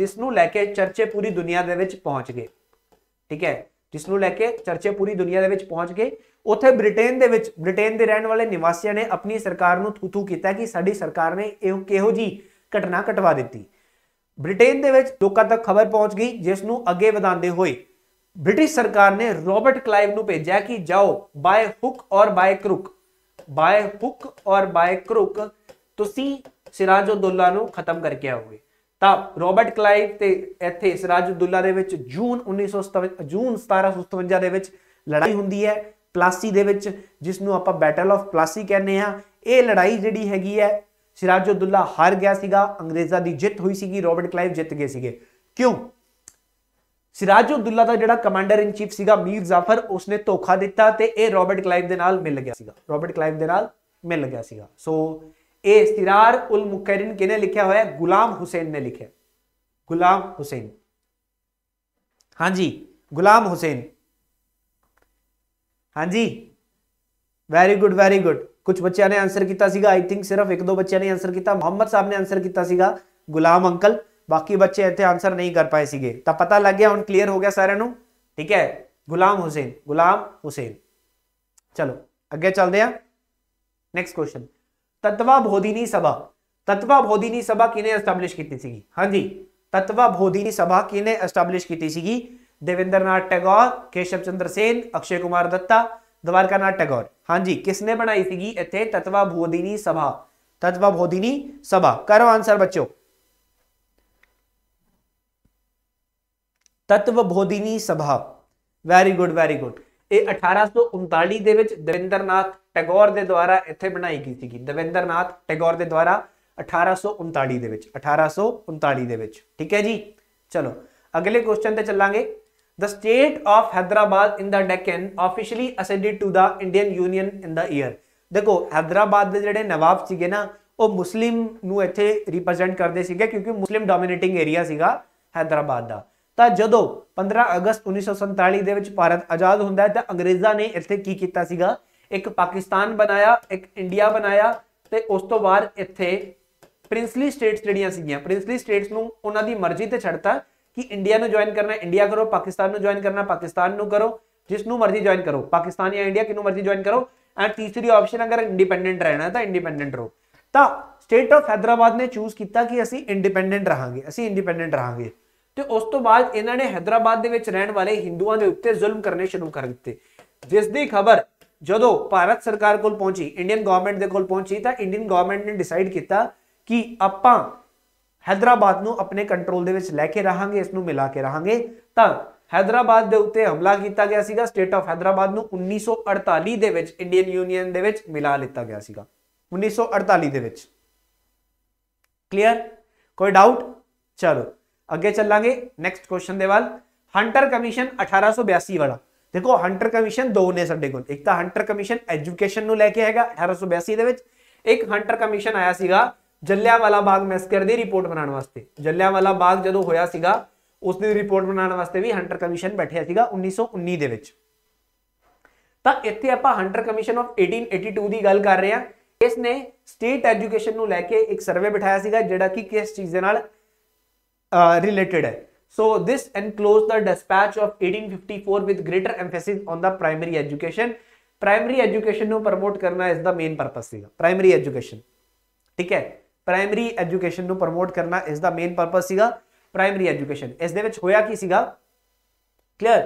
ਜਿਸ ਨੂੰ ਲੈ ਕੇ ਚਰਚੇ ਪੂਰੀ ਦੁਨੀਆ ਦੇ ਵਿੱਚ ਪਹੁੰਚ ਗਏ ਠੀਕ ਹੈ ਜਿਸ ਨੂੰ ਲੈ ਕੇ ਚਰਚੇ ਪੂਰੀ ਦੁਨੀਆ ਦੇ ਵਿੱਚ ਪਹੁੰਚ ਗਏ ਉੱਥੇ ਬ੍ਰਿਟੇਨ ਦੇ ਵਿੱਚ ਬ੍ਰਿਟੇਨ ਦੇ ਰਹਿਣ ਵਾਲੇ ਨਿਵਾਸੀਆਂ ਨੇ ਆਪਣੀ ਸਰਕਾਰ ਨੂੰ ਥੂਥੂ ਕੀਤਾ ਕਿ ਸਾਡੀ ਸਰਕਾਰ ਨੇ ਇਹ ਕਿਹੋ ਜੀ ਘਟਨਾ ਘਟਵਾ ਦਿੱਤੀ ਬ੍ਰਿਟੇਨ ਦੇ ਵਿੱਚ ਲੋਕਾਂ ਤੱਕ ਖਬਰ ਪਹੁੰਚ ਗਈ ਜਿਸ ਨੂੰ ਅੱਗੇ ਵਧਾਉਂਦੇ ਹੋਏ ਬ੍ਰਿਟਿਸ਼ ਸਰਕਾਰ ਨੇ ਰੋਬਰਟ ਕਲਾਈਵ ਨੂੰ ਭੇਜਿਆ ਕਿ ਜਾਓ by hook or by crook by hook or by crook ਤੁਸੀਂ ਸਿਰਾਜਉਦੌਲਾ ਨੂੰ ਖਤਮ ਕਰਕੇ ਆਓਗੇ ਤਾਂ ਰੋਬਰਟ ਕਲਾਈਵ ਤੇ ਇੱਥੇ ਸਿਰਾਜੁਦੁੱਲਾ ਦੇ ਵਿੱਚ ਜੂਨ 1957 ਜੂਨ 1757 ਦੇ ਵਿੱਚ ਲੜਾਈ ਹੁੰਦੀ ਹੈ ਪਲਾਸੀ ਦੇ ਵਿੱਚ ਜਿਸ ਨੂੰ ਆਪਾਂ ਬੈਟਲ ਆਫ ਪਲਾਸੀ ਕਹਿੰਦੇ ਆ ਇਹ ਲੜਾਈ ਜਿਹੜੀ ਹੈਗੀ ਹੈ ਸਿਰਾਜੁਦੁੱਲਾ ਹਾਰ ਗਿਆ ਸੀਗਾ ਅੰਗਰੇਜ਼ਾਂ ਦੀ ਜਿੱਤ ਹੋਈ ਸੀਗੀ ਰੋਬਰਟ ਕਲਾਈਵ ਜਿੱਤ ਗਏ ਸੀਗੇ ਕਿਉਂ ਸਿਰਾਜੁਦੁੱਲਾ ਦਾ ਜਿਹੜਾ ਕਮਾਂਡਰ ਇਨ ਚੀਫ ਸੀਗਾ ਮੀਰ ਜ਼ਾਫਰ ਉਸਨੇ ਧੋਖਾ ਦਿੱਤਾ ਤੇ ਇਹ ਰੋਬਰਟ ਕਲਾਈਵ ਦੇ ਨਾਲ ਮਿਲ ਗਿਆ ਸੀਗਾ ਰੋਬਰਟ ਕਲਾਈਵ ਦੇ ਨਾਲ ਮਿਲ ਗਿਆ ਸੀਗਾ ਸੋ ए सिरार उल मुकरिन किने लिखा हुआ है गुलाम हुसैन ने लिखे गुलाम हुसैन हाँ जी गुलाम हुसैन हाँ जी वेरी गुड वेरी गुड कुछ बच्चों ने आंसर किया आई थिंक सिर्फ एक दो बच्चे ने आंसर किया मुहम्मद साहब ने आंसर किया गुलाम अंकल बाकी बच्चे इतने आंसर नहीं कर पाए थे तो पता लग गया हम क्लीयर हो गया सारे ठीक है गुलाम हुसैन गुलाम हुसैन चलो अगे चलते हैं नेक्स्ट क्वेश्चन तत्वा बोधिनी सभा तत्वा बोधिनी सभा किने एस्टैब्लिश की थी हाँ जी तत्वा सभा किने एस्टैब्लिश की थी देवेंद्र नाथ टैगोर केशव चंद्र सेन अक्षय कुमार दत्ता द्वारका नाथ टैगोर हाँ जी किसने बनाई थी इतने तत्वा बोधिनी सभा तत्वा बोधिनी सभा करो आंसर बच्चों तत्व बोधिनी सभा वेरी गुड वेरी गुड ਇਹ 1839 ਦੇ ਵਿੱਚ ਦਵਿੰਦਰਨਾਥ ਟੈਗੋਰ ਦੇ ਦੁਆਰਾ ਇੱਥੇ ਬਣਾਈ ਗਈ ਸੀਗੀ ਦਵਿੰਦਰਨਾਥ ਟੈਗੋਰ ਦੇ ਦੁਆਰਾ 1839 ਦੇ ਵਿੱਚ 1839 ਦੇ ਵਿੱਚ ਠੀਕ ਹੈ ਜੀ ਚਲੋ ਅਗਲੇ ਕੁਐਸਚਨ ਤੇ ਚੱਲਾਂਗੇ the state of Hyderabad in the Deccan officially ascended to the Indian union in the year ਦੇਖੋ ਹైదరాబాద్ ਦੇ ਜਿਹੜੇ ਨਵਾਬ ਸੀਗੇ ਨਾ ਉਹ ਮੁਸਲਿਮ ਨੂੰ ਇੱਥੇ ਰਿਪਰੈਜ਼ੈਂਟ ਕਰਦੇ ਸੀਗੇ ਕਿਉਂਕਿ ਮੁਸਲਿਮ ਡੋਮਿਨੇਟਿੰਗ ਏਰੀਆ ਸੀਗਾ ਹైదరాబాద్ ਦਾ ਤਾਂ ਜਦੋਂ 15 ਅਗਸਤ 1947 ਦੇ ਵਿੱਚ ਭਾਰਤ ਆਜ਼ਾਦ ਹੁੰਦਾ ਹੈ ਤਾਂ ਅੰਗਰੇਜ਼ਾਂ ਨੇ ਇੱਥੇ ਕੀ ਕੀਤਾ ਸੀਗਾ ਇੱਕ ਪਾਕਿਸਤਾਨ ਬਣਾਇਆ ਇੱਕ ਇੰਡੀਆ ਬਣਾਇਆ ਤੇ ਉਸ ਤੋਂ ਬਾਅਦ ਇੱਥੇ ਪ੍ਰਿੰਸਲੀ ਸਟੇਟਸ ਜਿਹੜੀਆਂ ਸੀਗੀਆਂ ਪ੍ਰਿੰਸਲੀ ਸਟੇਟਸ ਨੂੰ ਉਹਨਾਂ ਦੀ ਮਰਜ਼ੀ ਤੇ ਛੱਡਤਾ ਕਿ ਇੰਡੀਆ ਨੂੰ ਜੁਆਇਨ ਕਰਨਾ ਇੰਡੀਆ ਕਰੋ ਪਾਕਿਸਤਾਨ ਨੂੰ ਜੁਆਇਨ ਕਰਨਾ ਪਾਕਿਸਤਾਨ ਨੂੰ ਕਰੋ ਜਿਸ ਨੂੰ ਮਰਜ਼ੀ ਜੁਆਇਨ ਕਰੋ ਪਾਕਿਸਤਾਨ ਜਾਂ ਇੰਡੀਆ ਕਿਨੂੰ ਮਰਜ਼ੀ ਜੁਆਇਨ ਕਰੋ ਐਂਡ ਤੀਸਰੀ ਆਪਸ਼ਨ ਅਗਰ ਇੰਡੀਪੈਂਡੈਂਟ ਰਹਿਣਾ ਤਾਂ ਇੰਡੀਪੈਂਡੈਂਟ ਰਹੋ ਤਾਂ ਸਟੇਟ ਆਫ ਹైదరాబాద్ ਨੇ ਚੂਜ਼ ਕੀਤਾ ਕਿ ਅਸੀਂ ਇੰਡੀਪੈਂਡੈਂਟ ਰਹਾਂਗੇ ਅਸੀਂ ਇੰਡੀਪੈਂਡੈਂਟ ਰਹਾਂਗੇ ਤੇ ਉਸ ਤੋਂ ਬਾਅਦ ਇਹਨਾਂ ਨੇ ਹైదరాబాద్ ਦੇ ਵਿੱਚ ਰਹਿਣ ਵਾਲੇ ਹਿੰਦੂਆਂ ਦੇ ਉੱਤੇ ਜ਼ੁਲਮ ਕਰਨੇ ਸ਼ੁਰੂ ਕਰ ਦਿੱਤੇ ਜਿਸ ਦੀ ਖਬਰ ਜਦੋਂ ਭਾਰਤ ਸਰਕਾਰ ਕੋਲ ਪਹੁੰਚੀ ਇੰਡੀਅਨ ਗਵਰਨਮੈਂਟ ਦੇ ਕੋਲ ਪਹੁੰਚੀ ਤਾਂ ਇੰਡੀਅਨ ਗਵਰਨਮੈਂਟ ਨੇ ਡਿਸਾਈਡ ਕੀਤਾ ਕਿ ਆਪਾਂ ਹైదరాబాద్ ਨੂੰ ਆਪਣੇ ਕੰਟਰੋਲ ਦੇ ਵਿੱਚ ਲੈ ਕੇ ਰਹਾਂਗੇ ਇਸ ਨੂੰ ਮਿਲਾ ਕੇ ਰਹਾਂਗੇ ਤਾਂ ਹైదరాబాద్ ਦੇ ਉੱਤੇ ਹਮਲਾ ਕੀਤਾ ਗਿਆ ਸੀਗਾ ਸਟੇਟ ਆਫ ਹైదరాబాద్ ਨੂੰ 1948 ਦੇ ਵਿੱਚ ਇੰਡੀਅਨ ਯੂਨੀਅਨ ਦੇ ਵਿੱਚ ਮਿਲਾ ਲਿੱਤਾ ਗਿਆ ਸੀਗਾ 1948 ਦੇ ਵਿੱਚ ਕਲੀਅਰ ਕੋਈ ਡਾਊਟ ਚਲੋ ਅੱਗੇ ਚੱਲਾਂਗੇ ਨੈਕਸਟ ਕੁਐਸਚਨ ਦੇ ਵੱਲ ਹੰਟਰ ਕਮਿਸ਼ਨ 1882 ਵਾਲਾ ਦੇਖੋ ਹੰਟਰ ਕਮਿਸ਼ਨ ਦੋ ਨੇ ਸਾਡੇ ਕੋਲ ਇੱਕ ਤਾਂ ਹੰਟਰ ਕਮਿਸ਼ਨ ਐਜੂਕੇਸ਼ਨ ਨੂੰ ਲੈ ਕੇ ਹੈਗਾ 1882 ਦੇ ਵਿੱਚ ਇੱਕ ਹੰਟਰ ਕਮਿਸ਼ਨ ਆਇਆ ਸੀਗਾ ਜੱਲਿਆਂਵਾਲਾ ਬਾਗ ਮੈਸਕਰ ਦੀ ਰਿਪੋਰਟ ਬਣਾਉਣ ਵਾਸਤੇ ਜੱਲਿਆਂਵਾਲਾ ਬਾਗ ਜਦੋਂ ਹੋਇਆ ਸੀਗਾ ਉਸ ਦੀ ਰਿਪੋਰਟ ਬਣਾਉਣ ਵਾਸਤੇ ਵੀ ਹੰਟਰ ਕਮਿਸ਼ਨ ਬੈਠਿਆ ਸੀਗਾ 1919 ਦੇ ਵਿੱਚ ਤਾਂ ਇੱਥੇ ਆਪਾਂ ਹੰਟਰ ਕਮਿਸ਼ਨ ਆਫ 1882 ਦੀ ਗੱਲ ਕਰ ਰਹੇ ਹਾਂ ਇਸ ਨੇ ਸਟੇਟ ਐਜੂਕੇਸ਼ਨ ਨੂੰ ਲੈ ਕੇ ਇੱਕ ਸਰਵੇ ਬਿਠਾਇਆ ਸੀਗਾ ਜਿਹੜਾ ਕਿ ਕਿਸ ਚੀਜ਼ ਦੇ ਨਾਲ uh, related So this enclosed the dispatch of 1854 with greater emphasis on the primary education. Primary education nu promote karna is the main purpose ਸੀਗਾ primary education theek hai primary education nu promote karna is the main purpose ਸੀਗਾ primary education is de vich hoya ki ਸੀਗਾ clear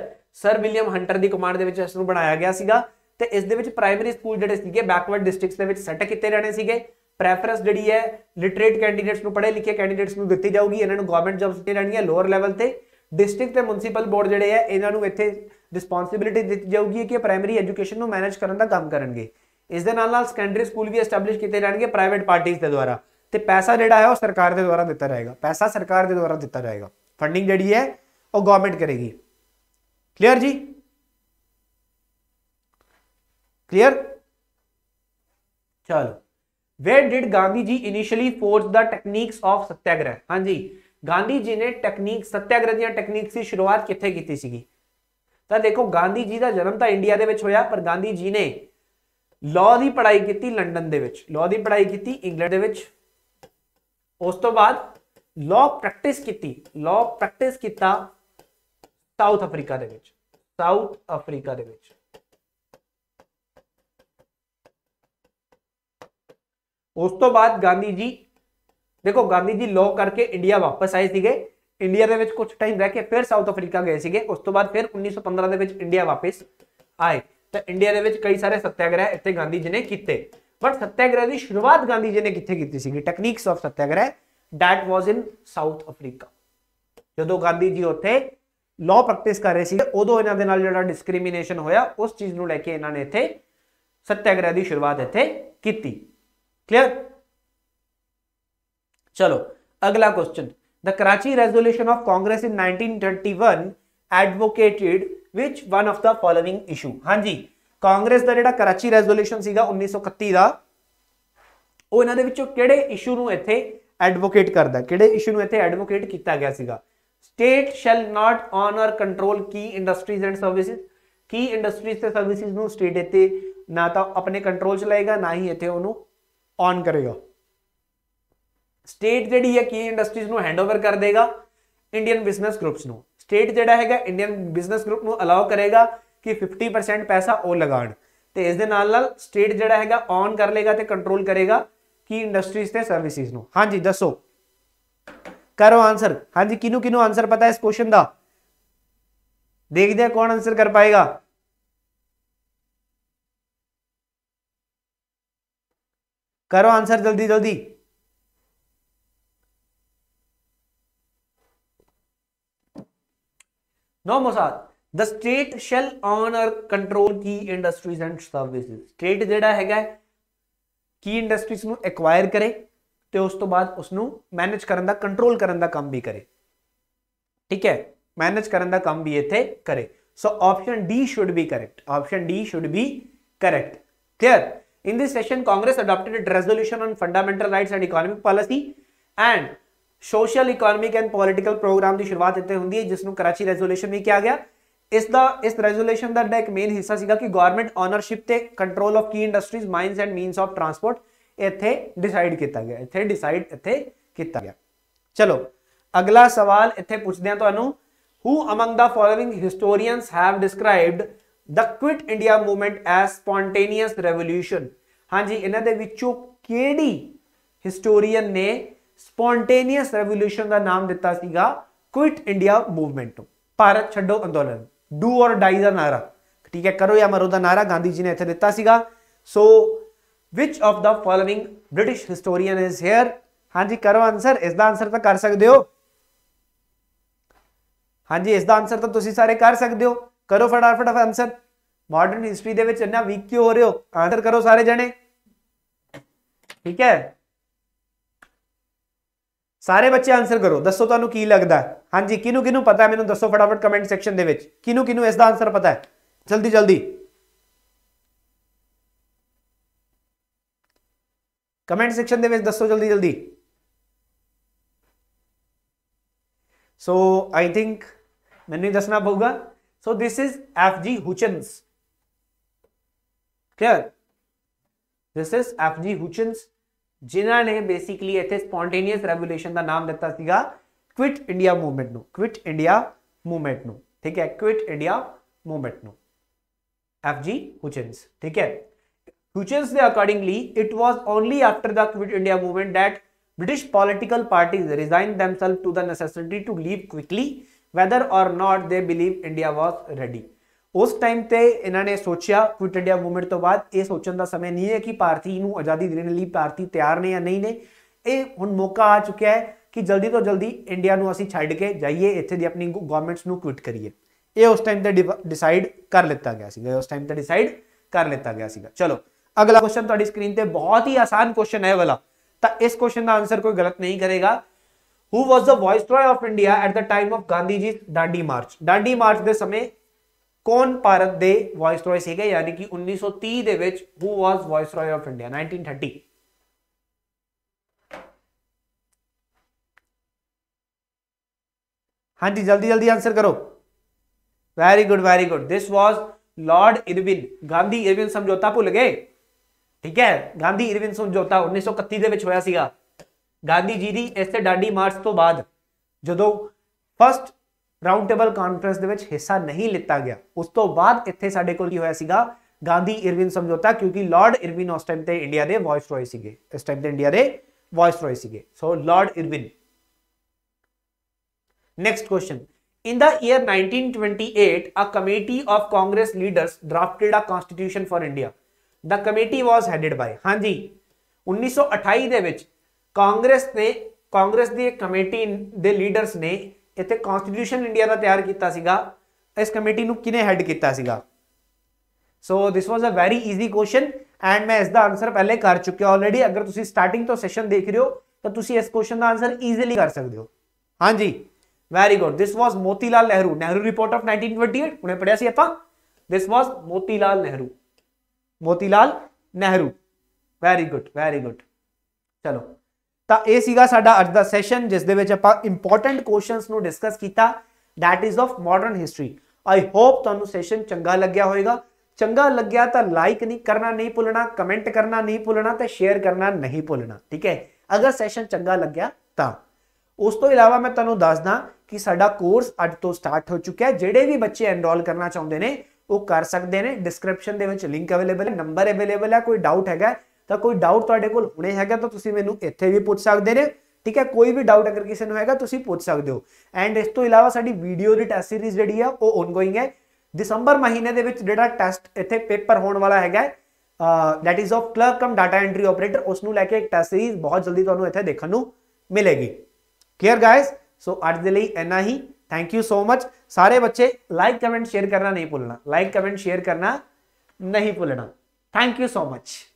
sir william hunter di command de vich ਇਸ ਨੂੰ ਬਣਾਇਆ ਗਿਆ ਸੀਗਾ ਤੇ ਇਸ ਦੇ ਵਿੱਚ ਪ੍ਰਾਇਮਰੀ ਸਕੂਲ ਜਿਹੜੇ ਸੀਗੇ ਬੈਕਵਰਡ ਡਿਸਟ੍ਰਿਕਟਸ ਦੇ ਵਿੱਚ ਸੈਟ ਕੀਤੇ ਜਾਣੇ ਸੀਗੇ ਪ੍ਰੈਫਰੈਂਸ ਜਿਹੜੀ ਹੈ ਲਿਟਰੇਟ ਕੈਂਡੀਡੇਟਸ ਨੂੰ ਪੜ੍ਹੇ ਲਿਖੇ ਕੈਂਡੀਡੇਟਸ ਨੂੰ ਦਿੱਤੀ ਜਾਊਗੀ ਇਹਨਾਂ ਨੂੰ ਗਵਰਨਮੈਂਟ ਜੌਬਸ ਦਿੱਤੀ ਜਾਣਗੀਆਂ ਲੋਅਰ ਲੈਵਲ ਤੇ ਡਿਸਟ੍ਰਿਕਟ ਤੇ ਮਿਊਨਿਸਪਲ ਬੋਰਡ ਜਿਹੜੇ ਆ ਇਹਨਾਂ ਨੂੰ ਇੱਥੇ ਰਿਸਪੌਂਸਿਬਿਲਟੀ ਦਿੱਤੀ ਜਾਊਗੀ ਕਿ ਪ੍ਰਾਇਮਰੀ ਐਜੂਕੇਸ਼ਨ ਨੂੰ ਮੈਨੇਜ ਕਰਨ ਦਾ ਕੰਮ ਕਰਨਗੇ ਇਸ ਦੇ ਨਾਲ ਨਾਲ ਸੈਕੰਡਰੀ ਸਕੂਲ ਵੀ ਐਸਟੈਬਲਿਸ਼ ਕੀਤੇ ਜਾਣਗੇ ਪ੍ਰਾਈਵੇਟ ਪਾਰਟੀਆਂ ਦੇ ਦੁਆਰਾ ਤੇ ਪੈਸਾ ਜਿਹੜਾ ਹੈ ਉਹ ਸਰਕਾਰ ਦੇ ਦੁਆਰਾ ਦਿੱਤਾ ਜਾਏਗਾ ਪੈਸਾ ਸਰਕਾਰ ਦੇ ਦੁਆਰਾ ਦਿੱਤਾ ਜਾਏਗਾ ਫੰਡਿੰਗ ਜਿਹੜੀ ਹੈ ਉਹ ਗਵਰਨਮੈਂਟ ਕਰੇਗੀ ਕਲੀਅਰ ਜੀ ਕਲੀਅਰ ਚਲੋ wear did Gandhi ji initially force the techniques of Satyagraha ਹਾਂਜੀ ਗਾਂਧੀ ਜੀ ਨੇ ਟੈਕਨੀਕ ਸਤਿਆਗ੍ਰਹਿ ਦੀਆਂ ਟੈਕਨੀਕਸ ਦੀ ਸ਼ੁਰੂਆਤ ਕਿੱਥੇ ਕੀਤੀ ਸੀਗੀ ਤਾਂ ਦੇਖੋ ਗਾਂਧੀ ਜੀ ਦਾ ਜਨਮ ਤਾਂ ਇੰਡੀਆ ਦੇ ਵਿੱਚ ਹੋਇਆ ਪਰ ਗਾਂਧੀ ਜੀ ਨੇ ਲਾਅ ਦੀ ਪੜ੍ਹਾਈ ਕੀਤੀ ਲੰਡਨ ਦੇ ਵਿੱਚ ਲਾਅ ਦੀ ਪੜ੍ਹਾਈ ਕੀਤੀ ਇੰਗਲੈਂਡ ਦੇ ਵਿੱਚ ਉਸ ਤੋਂ ਬਾਅਦ ਲਾਅ ਪ੍ਰੈਕਟਿਸ ਕੀਤੀ ਲਾਅ ਪ੍ਰੈਕਟਿਸ ਕੀਤਾ ਸਾਊਥ ਅਫਰੀਕਾ ਦੇ ਵਿੱਚ ਸਾਊਥ ਅਫਰੀਕਾ ਦੇ ਵਿੱਚ ਉਸ ਤੋਂ ਬਾਅਦ ਗਾਂਧੀ ਜੀ ਦੇਖੋ ਗਾਂਧੀ ਜੀ ਲੋ ਕਰਕੇ ਇੰਡੀਆ ਵਾਪਸ ਆਏ ਸੀਗੇ ਇੰਡੀਆ ਦੇ ਵਿੱਚ ਕੁਝ ਟਾਈਮ ਰਹਿ ਕੇ ਫਿਰ ਸਾਊਥ ਅਫਰੀਕਾ ਗਏ ਸੀਗੇ ਉਸ ਤੋਂ ਬਾਅਦ ਫਿਰ 1915 ਦੇ ਵਿੱਚ ਇੰਡੀਆ ਵਾਪਸ ਆਏ ਤਾਂ ਇੰਡੀਆ ਦੇ ਵਿੱਚ ਕਈ ਸਾਰੇ ਸੱਤਿਆਗ੍ਰਹਿ ਇੱਥੇ ਗਾਂਧੀ ਜੀ ਨੇ ਕੀਤੇ ਬਟ ਸੱਤਿਆਗ੍ਰਹਿ ਦੀ ਸ਼ੁਰੂਆਤ ਗਾਂਧੀ ਜੀ ਨੇ ਕਿੱਥੇ ਕੀਤੀ ਸੀਗੀ techniques of Satyagraha that was in South Africa ਜਦੋਂ ਗਾਂਧੀ ਜੀ ਉੱਥੇ ਲਾਅ ਪ੍ਰੈਕਟਿਸ ਕਰ ਰਹੇ ਸੀ ਉਦੋਂ ਇਹਨਾਂ ਦੇ ਨਾਲ ਜਿਹੜਾ ਡਿਸਕ੍ਰਿਮੀਨੇਸ਼ਨ ਹੋਇਆ ਉਸ ਚੀਜ਼ ਨੂੰ ਲੈ ਕੇ ਇਹਨਾਂ ਨੇ ਇੱਥੇ ਸੱਤਿਆਗ੍ਰਹਿ ਦੀ ਸ਼ੁਰੂਆਤ ਇੱਥੇ ਕੀਤੀ क्लियर चलो अगला question the Karachi resolution of Congress in 1931 advocated which one of the following issue ਹਾਂਜੀ ਕਾਂਗਰਸ ਦਾ ਜਿਹੜਾ ਕਰਾਚੀ ਰੈਜ਼ੋਲੂਸ਼ਨ ਸੀਗਾ 1931 ਦਾ ਉਹ ਇਹਨਾਂ ਦੇ ਵਿੱਚੋਂ ਕਿਹੜੇ ਇਸ਼ੂ ਨੂੰ ਇੱਥੇ ਐਡਵੋਕੇਟ ਕਰਦਾ ਕਿਹੜੇ ਇਸ਼ੂ ਨੂੰ ਇੱਥੇ ਐਡਵੋਕੇਟ ਕੀਤਾ ਗਿਆ ਸੀਗਾ state shall not own control ਕੀ ਇੰਡਸਟਰੀਜ਼ ਐਂਡ ਸਰਵਿਸਿਜ਼ ਕੀ ਇੰਡਸਟਰੀਜ਼ ਤੇ ਸਰਵਿਸਿਜ਼ ਨੂੰ ਸਟੇਟ ਇੱਥੇ ਨਾ ਤਾਂ ਆਪਣੇ ਕੰਟਰੋਲ ਚ ਲਾਏਗਾ ਨਾ ਹੀ ਇੱਥੇ ਉਹਨੂੰ ਆਨ ਕਰੇਗਾ ਸਟੇਟ ਜਿਹੜੀ ਹੈ ਕੀ ਇੰਡਸਟਰੀਜ਼ ਨੂੰ ਹੈਂਡਓਵਰ ਕਰ ਦੇਗਾ ਇੰਡੀਅਨ ਬਿਜ਼ਨਸ ਗਰੁੱਪਸ ਨੂੰ ਸਟੇਟ ਜਿਹੜਾ ਹੈਗਾ ਇੰਡੀਅਨ ਬਿਜ਼ਨਸ ਗਰੁੱਪ ਨੂੰ ਅਲਾਉ ਕਰੇਗਾ ਕਿ 50% ਪੈਸਾ ਉਹ ਲਗਾਣ ਤੇ ਇਸ ਦੇ ਨਾਲ ਨਾਲ ਸਟੇਟ ਜਿਹੜਾ ਹੈਗਾ ਆਨ ਕਰ ਲੇਗਾ ਤੇ ਕੰਟਰੋਲ ਕਰੇਗਾ ਕੀ ਇੰਡਸਟਰੀਜ਼ ਤੇ ਸਰਵਿਸਿਜ਼ ਨੂੰ ਹਾਂਜੀ ਦੱਸੋ ਕਰੋ ਆਨਸਰ ਹਾਂਜੀ ਕਿਨੂੰ ਕਿਨੂੰ ਆਨਸਰ ਪਤਾ ਹੈ ਇਸ ਕੁਐਸਚਨ ਦਾ ਦੇਖਦੇ ਆ ਕੌਣ ਆਨਸਰ ਕਰ ਪਾਏਗਾ करो आंसर जल्दी जल्दी now the state shall on और कंट्रोल की इंडस्ट्रीज एंड सर्विस स्टेट जोड़ा है की इंडस्ट्रीज एक्वायर करे तो उस तो बाद उस मैनेज करने कंट्रोल करने काम भी करे ठीक है मैनेज करने काम भी इतने करे so option D should be correct option D should be correct clear In this session, Congress adopted a resolution on fundamental rights and economic policy and social economic and political program की ਸ਼ੁਰੂਆਤ ਇੱਥੇ ਹੁੰਦੀ ਹੈ ਜਿਸ ਨੂੰ ਕਰਾਚੀ ਰੈਜ਼ੋਲੂਸ਼ਨ ਵੀ ਕਿਹਾ ਗਿਆ ਇਸ ਦਾ ਇਸ da ek main hissa siga ki government ownership te control of key industries mines and means of transport ethe decide kita gaya ethe decide ethe kita gaya chalo ਚਲੋ ਅਗਲਾ ਸਵਾਲ ਇੱਥੇ ਪੁੱਛਦੇ ਆ ਤੁਹਾਨੂੰ who among the following historians have described the quit India movement as spontaneous revolution ਹਾਂਜੀ ਇਹਨਾਂ ਦੇ ਵਿੱਚੋਂ ਕਿਹੜੀ ਹਿਸਟੋਰੀਅਨ ਨੇ ਸਪੌਂਟੇਨੀਅਸ ਰੈਵੋਲੂਸ਼ਨ ਦਾ ਨਾਮ ਦਿੱਤਾ ਸੀਗਾ ਕੁਇਟ ਇੰਡੀਆ ਮੂਵਮੈਂਟ ਨੂੰ ਭਾਰਤ ਛੱਡੋ ਅੰਦੋਲਨ ਡੂ অর ਡਾਈ ਦਾ ਨਾਰਾ ਠੀਕ ਹੈ ਕਰੋ ਜਾਂ ਮਰੋ ਦਾ ਨਾਰਾ ਗਾਂਧੀ ਜੀ ਨੇ ਇੱਥੇ ਦਿੱਤਾ ਸੀਗਾ ਸੋ which of the following british historian is here ਹਾਂਜੀ ਕਰੋ ਆਨਸਰ ਇਸ ਦਾ ਆਨਸਰ ਤਾਂ ਕਰ ਸਕਦੇ ਹੋ ਹਾਂਜੀ ਇਸ ਦਾ ਆਨਸਰ ਤਾਂ ਤੁਸੀਂ ਸਾਰੇ ਕਰ ਸਕਦੇ ਹੋ ਕਰੋ ਫਟਾਫਟ ਆਨਸਰ ਮਾਡਰਨ ਹਿਸਟਰੀ ਦੇ ਵਿੱਚ ਇੰਨਾ ਵੀਕ ਕਿਉਂ ਹੋ ਰਹੇ ਹੋ ਆਨਸਰ ਕਰੋ ਸਾਰੇ ਜਣੇ ਠੀਕ ਹੈ ਸਾਰੇ ਬੱਚੇ ਆਨਸਰ ਕਰੋ ਦੱਸੋ ਤੁਹਾਨੂੰ ਕੀ ਲੱਗਦਾ ਹਾਂਜੀ ਕਿਨੂੰ ਕਿਨੂੰ ਪਤਾ ਮੈਨੂੰ ਦੱਸੋ ਫਟਾਫਟ ਕਮੈਂਟ ਸੈਕਸ਼ਨ ਦੇ ਵਿੱਚ ਕਿਨੂੰ ਕਿਨੂੰ ਇਸ ਦਾ ਆਨਸਰ ਪਤਾ ਹੈ ਜਲਦੀ ਜਲਦੀ ਕਮੈਂਟ ਸੈਕਸ਼ਨ ਦੇ ਵਿੱਚ ਦੱਸੋ ਜਲਦੀ ਜਲਦੀ ਸੋ ਆਈ ਥਿੰਕ ਮੈਨੂੰ ਦੱਸਣਾ ਪਊਗਾ so this is F G F.G. Clear this is F G Hutchins. जिन्होंने बेसिकली इतने स्पॉन्टेनियस रेवोल्यूशन का नाम दिता सीगा quit India movement no quit India movement न ठीक है क्विट इंडिया मूवमेंट न एफ जी हुचेंस ठीक है हुचेंस के accordingly it was only after the quit India movement that British political parties resign themselves to the necessity to leave quickly whether or not they believe India was ready ਉਸ ਟਾਈਮ ਤੇ ਇਹਨਾਂ ਨੇ ਸੋਚਿਆ ਕੁਇਟ ਇੰਡੀਆ ਮੂਵਮੈਂਟ ਤੋਂ ਬਾਅਦ ਇਹ ਸੋਚਣ ਦਾ ਸਮੇਂ ਨਹੀਂ ਹੈ ਕਿ ਭਾਰਤੀ ਨੂੰ ਆਜ਼ਾਦੀ ਦੇਣ ਲਈ ਭਾਰਤੀ ਤਿਆਰ ਨੇ ਜਾਂ ਨਹੀਂ ਨੇ ਇਹ ਹੁਣ ਮੌਕਾ ਆ ਚੁੱਕਿਆ ਹੈ ਕਿ ਜਲਦੀ ਤੋਂ ਜਲਦੀ ਇੰਡੀਆ ਨੂੰ ਅਸੀਂ ਛੱਡ ਕੇ ਜਾਈਏ ਇੱਥੇ ਦੀ ਆਪਣੀ ਗਵਰਨਮੈਂਟਸ ਨੂੰ ਕੁਇਟ ਕਰੀਏ ਇਹ ਉਸ ਟਾਈਮ ਤੇ ਡਿਸਾਈਡ ਕਰ ਲਿੱਤਾ ਗਿਆ ਸੀਗਾ ਉਸ ਟਾਈਮ ਤੇ ਡਿਸਾਈਡ ਕਰ ਲਿੱਤਾ ਗਿਆ ਸੀਗਾ ਚਲੋ ਅਗਲਾ ਕੁਐਸਚਨ ਤੁਹਾਡੀ ਸਕਰੀਨ ਤੇ ਬਹੁਤ ਹੀ ਆਸਾਨ ਕੁਐਸਚਨ ਹੈ ਵਾਲਾ ਤਾਂ ਇਸ ਕੁਐਸਚਨ ਦਾ ਆਨਸਰ ਕੋਈ ਗਲਤ ਨਹੀਂ ਕਰੇਗਾ who was the viceroy of India at the time of Gandhi ji's Dandi March. Dandi March ਦੇ ਸਮੇਂ ਕੌਣ ਭਾਰਤ ਦੇ ਵਾਇਸਰॉय ਸੀਗੇ ਯਾਨੀ ਕਿ 1930 ਦੇ ਵਿੱਚ who was viceroy of India 1930 ਹਾਂਜੀ ਜਲਦੀ ਜਲਦੀ ਆਨਸਰ ਕਰੋ very good very good this was lord Irwin Gandhi Irwin ਸਮਝੌਤਾ ਭੁੱਲ ਗਏ ਠੀਕ ਹੈ ਗਾਂਧੀ ਇਰਵਿਨ ਸਮਝੌਤਾ 1931 ਦੇ ਵਿੱਚ ਹੋਇਆ ਸੀਗਾ ਗਾਂਧੀ ਜੀ ਦੀ ਇਸ ਤੇ ਡਾਂਡੀ ਮਾਰਚ ਤੋਂ ਬਾਅਦ ਜਦੋਂ ਫਸਟ ਰਾਉਂਡ ਟੇਬਲ ਕਾਨਫਰੰਸ ਦੇ ਵਿੱਚ ਹਿੱਸਾ ਨਹੀਂ ਲਿੱਤਾ ਗਿਆ ਉਸ ਤੋਂ ਬਾਅਦ ਇੱਥੇ ਸਾਡੇ ਕੋਲ ਕੀ ਹੋਇਆ ਸੀਗਾ ਗਾਂਧੀ ਇਰਵਿਨ ਸਮਝੌਤਾ ਕਿਉਂਕਿ ਲਾਰਡ ਇਰਵਿਨ ਉਸ ਟਾਈਮ ਤੇ ਇੰਡੀਆ ਦੇ ਵਾਇਸ ਰॉय ਸੀਗੇ ਇਸ ਟਾਈਮ ਤੇ ਇੰਡੀਆ ਦੇ ਵਾਇਸ ਰॉय ਸੀਗੇ so lord Irwin next question in the year 1928, a committee of Congress leaders drafted a constitution for India the committee was headed by ਹਾਂਜੀ 1928 ਦੇ ਵਿੱਚ ਕਾਂਗਰਸ ਨੇ ਕਾਂਗਰਸ ਦੀ ਇੱਕ ਕਮੇਟੀ ਦੇ ਲੀਡਰਸ ਨੇ ਇੱਥੇ ਕਨਸਟੀਟਿਊਸ਼ਨ ਇੰਡੀਆ ਦਾ ਤਿਆਰ ਕੀਤਾ ਸੀਗਾ ਇਸ ਕਮੇਟੀ ਨੂੰ ਕਿਨੇ ਹੈਡ ਕੀਤਾ ਸੀਗਾ so this was a very easy question and ਮੈਂ ਇਸ ਦਾ ਆਨਸਰ ਪਹਿਲੇ ਕਰ ਚੁੱਕਿਆ ਆਲਰੇਡੀ ਅਗਰ ਤੁਸੀਂ ਸਟਾਰਟਿੰਗ ਤੋਂ ਸੈਸ਼ਨ ਦੇਖ ਰਹੇ ਹੋ ਤਾਂ ਤੁਸੀਂ ਇਸ ਕੁਐਸਚਨ ਦਾ ਆਨਸਰ ਈਜ਼ੀਲੀ ਕਰ ਸਕਦੇ ਹੋ ਹਾਂਜੀ very good this was Motilal Nehru Nehru report of 1928 ਉਹਨੇ ਪੜਿਆ ਸੀ ਆਪਾਂ this was Motilal Nehru Motilal Nehru very good very good ਚਲੋ ਤਾਂ ਇਹ ਸੀਗਾ ਸਾਡਾ ਅੱਜ ਦਾ ਸੈਸ਼ਨ ਜਿਸ ਦੇ ਵਿੱਚ ਆਪਾਂ ਇੰਪੋਰਟੈਂਟ ਕੁਐਸਚਨਸ ਨੂੰ ਡਿਸਕਸ ਕੀਤਾ that is of modern history I hope ਤੁਹਾਨੂੰ ਸੈਸ਼ਨ ਚੰਗਾ ਲੱਗਿਆ ਹੋਵੇਗਾ ਚੰਗਾ ਲੱਗਿਆ ਤਾਂ ਲਾਈਕ ਨਹੀਂ ਕਰਨਾ ਨਹੀਂ ਭੁੱਲਣਾ ਕਮੈਂਟ ਕਰਨਾ ਨਹੀਂ ਭੁੱਲਣਾ ਤੇ ਸ਼ੇਅਰ ਕਰਨਾ ਨਹੀਂ ਭੁੱਲਣਾ ਠੀਕ ਹੈ ਅਗਰ ਸੈਸ਼ਨ ਚੰਗਾ ਲੱਗਿਆ ਤਾਂ ਉਸ ਤੋਂ ਇਲਾਵਾ ਮੈਂ ਤੁਹਾਨੂੰ ਦੱਸਦਾ ਕਿ ਸਾਡਾ ਕੋਰਸ ਅੱਜ ਤੋਂ ਸਟਾਰਟ ਹੋ ਚੁੱਕਿਆ ਹੈ ਜਿਹੜੇ ਵੀ ਬੱਚੇ ਐਨਰੋਲ ਕਰਨਾ ਚਾਹੁੰਦੇ ਨੇ ਉਹ ਕਰ ਸਕਦੇ ਨੇ ਡਿਸਕ੍ਰਿਪਸ਼ਨ ਦੇ ਵਿੱਚ ਲਿੰਕ ਅਵੇਲੇਬਲ ਹੈ ਨੰਬਰ ਅਵੇਲੇਬਲ ਹੈ ਕੋਈ ਡਾਊਟ ਹੈਗਾ ਤਾਂ ਕੋਈ ਡਾਊਟ ਤੁਹਾਡੇ ਕੋਲ ਹੁਣੇ ਹੈਗਾ ਤਾਂ ਤੁਸੀਂ ਮੈਨੂੰ ਇੱਥੇ ਵੀ ਪੁੱਛ ਸਕਦੇ ਨੇ ਠੀਕ ਹੈ ਕੋਈ ਵੀ ਡਾਊਟ ਅਗਰ ਕਿਸੇ ਨੂੰ ਹੈਗਾ ਤੁਸੀਂ ਪੁੱਛ ਸਕਦੇ ਹੋ ਐਂਡ ਇਸ ਤੋਂ ਇਲਾਵਾ ਸਾਡੀ ਵੀਡੀਓ ਦੀ ਟੈਸਟ ਸੀਰੀਜ਼ ਜਿਹੜੀ ਆ ਉਹ ਔਨਗੋਇੰਗ ਹੈ ਦਸੰਬਰ ਮਹੀਨੇ ਦੇ ਵਿੱਚ ਜਿਹੜਾ ਟੈਸਟ ਇੱਥੇ ਪੇਪਰ ਹੋਣ ਵਾਲਾ ਹੈਗਾ that is of clerk cum data entry operator ਉਸ ਨੂੰ ਲੈ ਕੇ ਇੱਕ ਟੈਸਟ ਸੀਰੀਜ਼ ਬਹੁਤ ਜਲਦੀ ਤੁਹਾਨੂੰ ਇੱਥੇ ਦੇਖਣ ਨੂੰ ਮਿਲੇਗੀ ਕਲੀਅਰ ਗਾਇਸ ਸੋ ਅੱਜ ਦੇ ਲਈ ਇੰਨਾ ਹੀ ਥੈਂਕ ਯੂ सो मच ਸਾਰੇ ਬੱਚੇ ਲਾਈਕ ਕਮੈਂਟ ਸ਼ੇਅਰ ਕਰਨਾ ਨਹੀਂ ਭੁੱਲਣਾ ਲਾਈਕ ਕਮੈਂਟ ਸ਼ੇਅਰ ਕਰਨਾ ਨਹੀਂ ਭੁੱਲਣਾ ਥੈਂਕ यू सो मच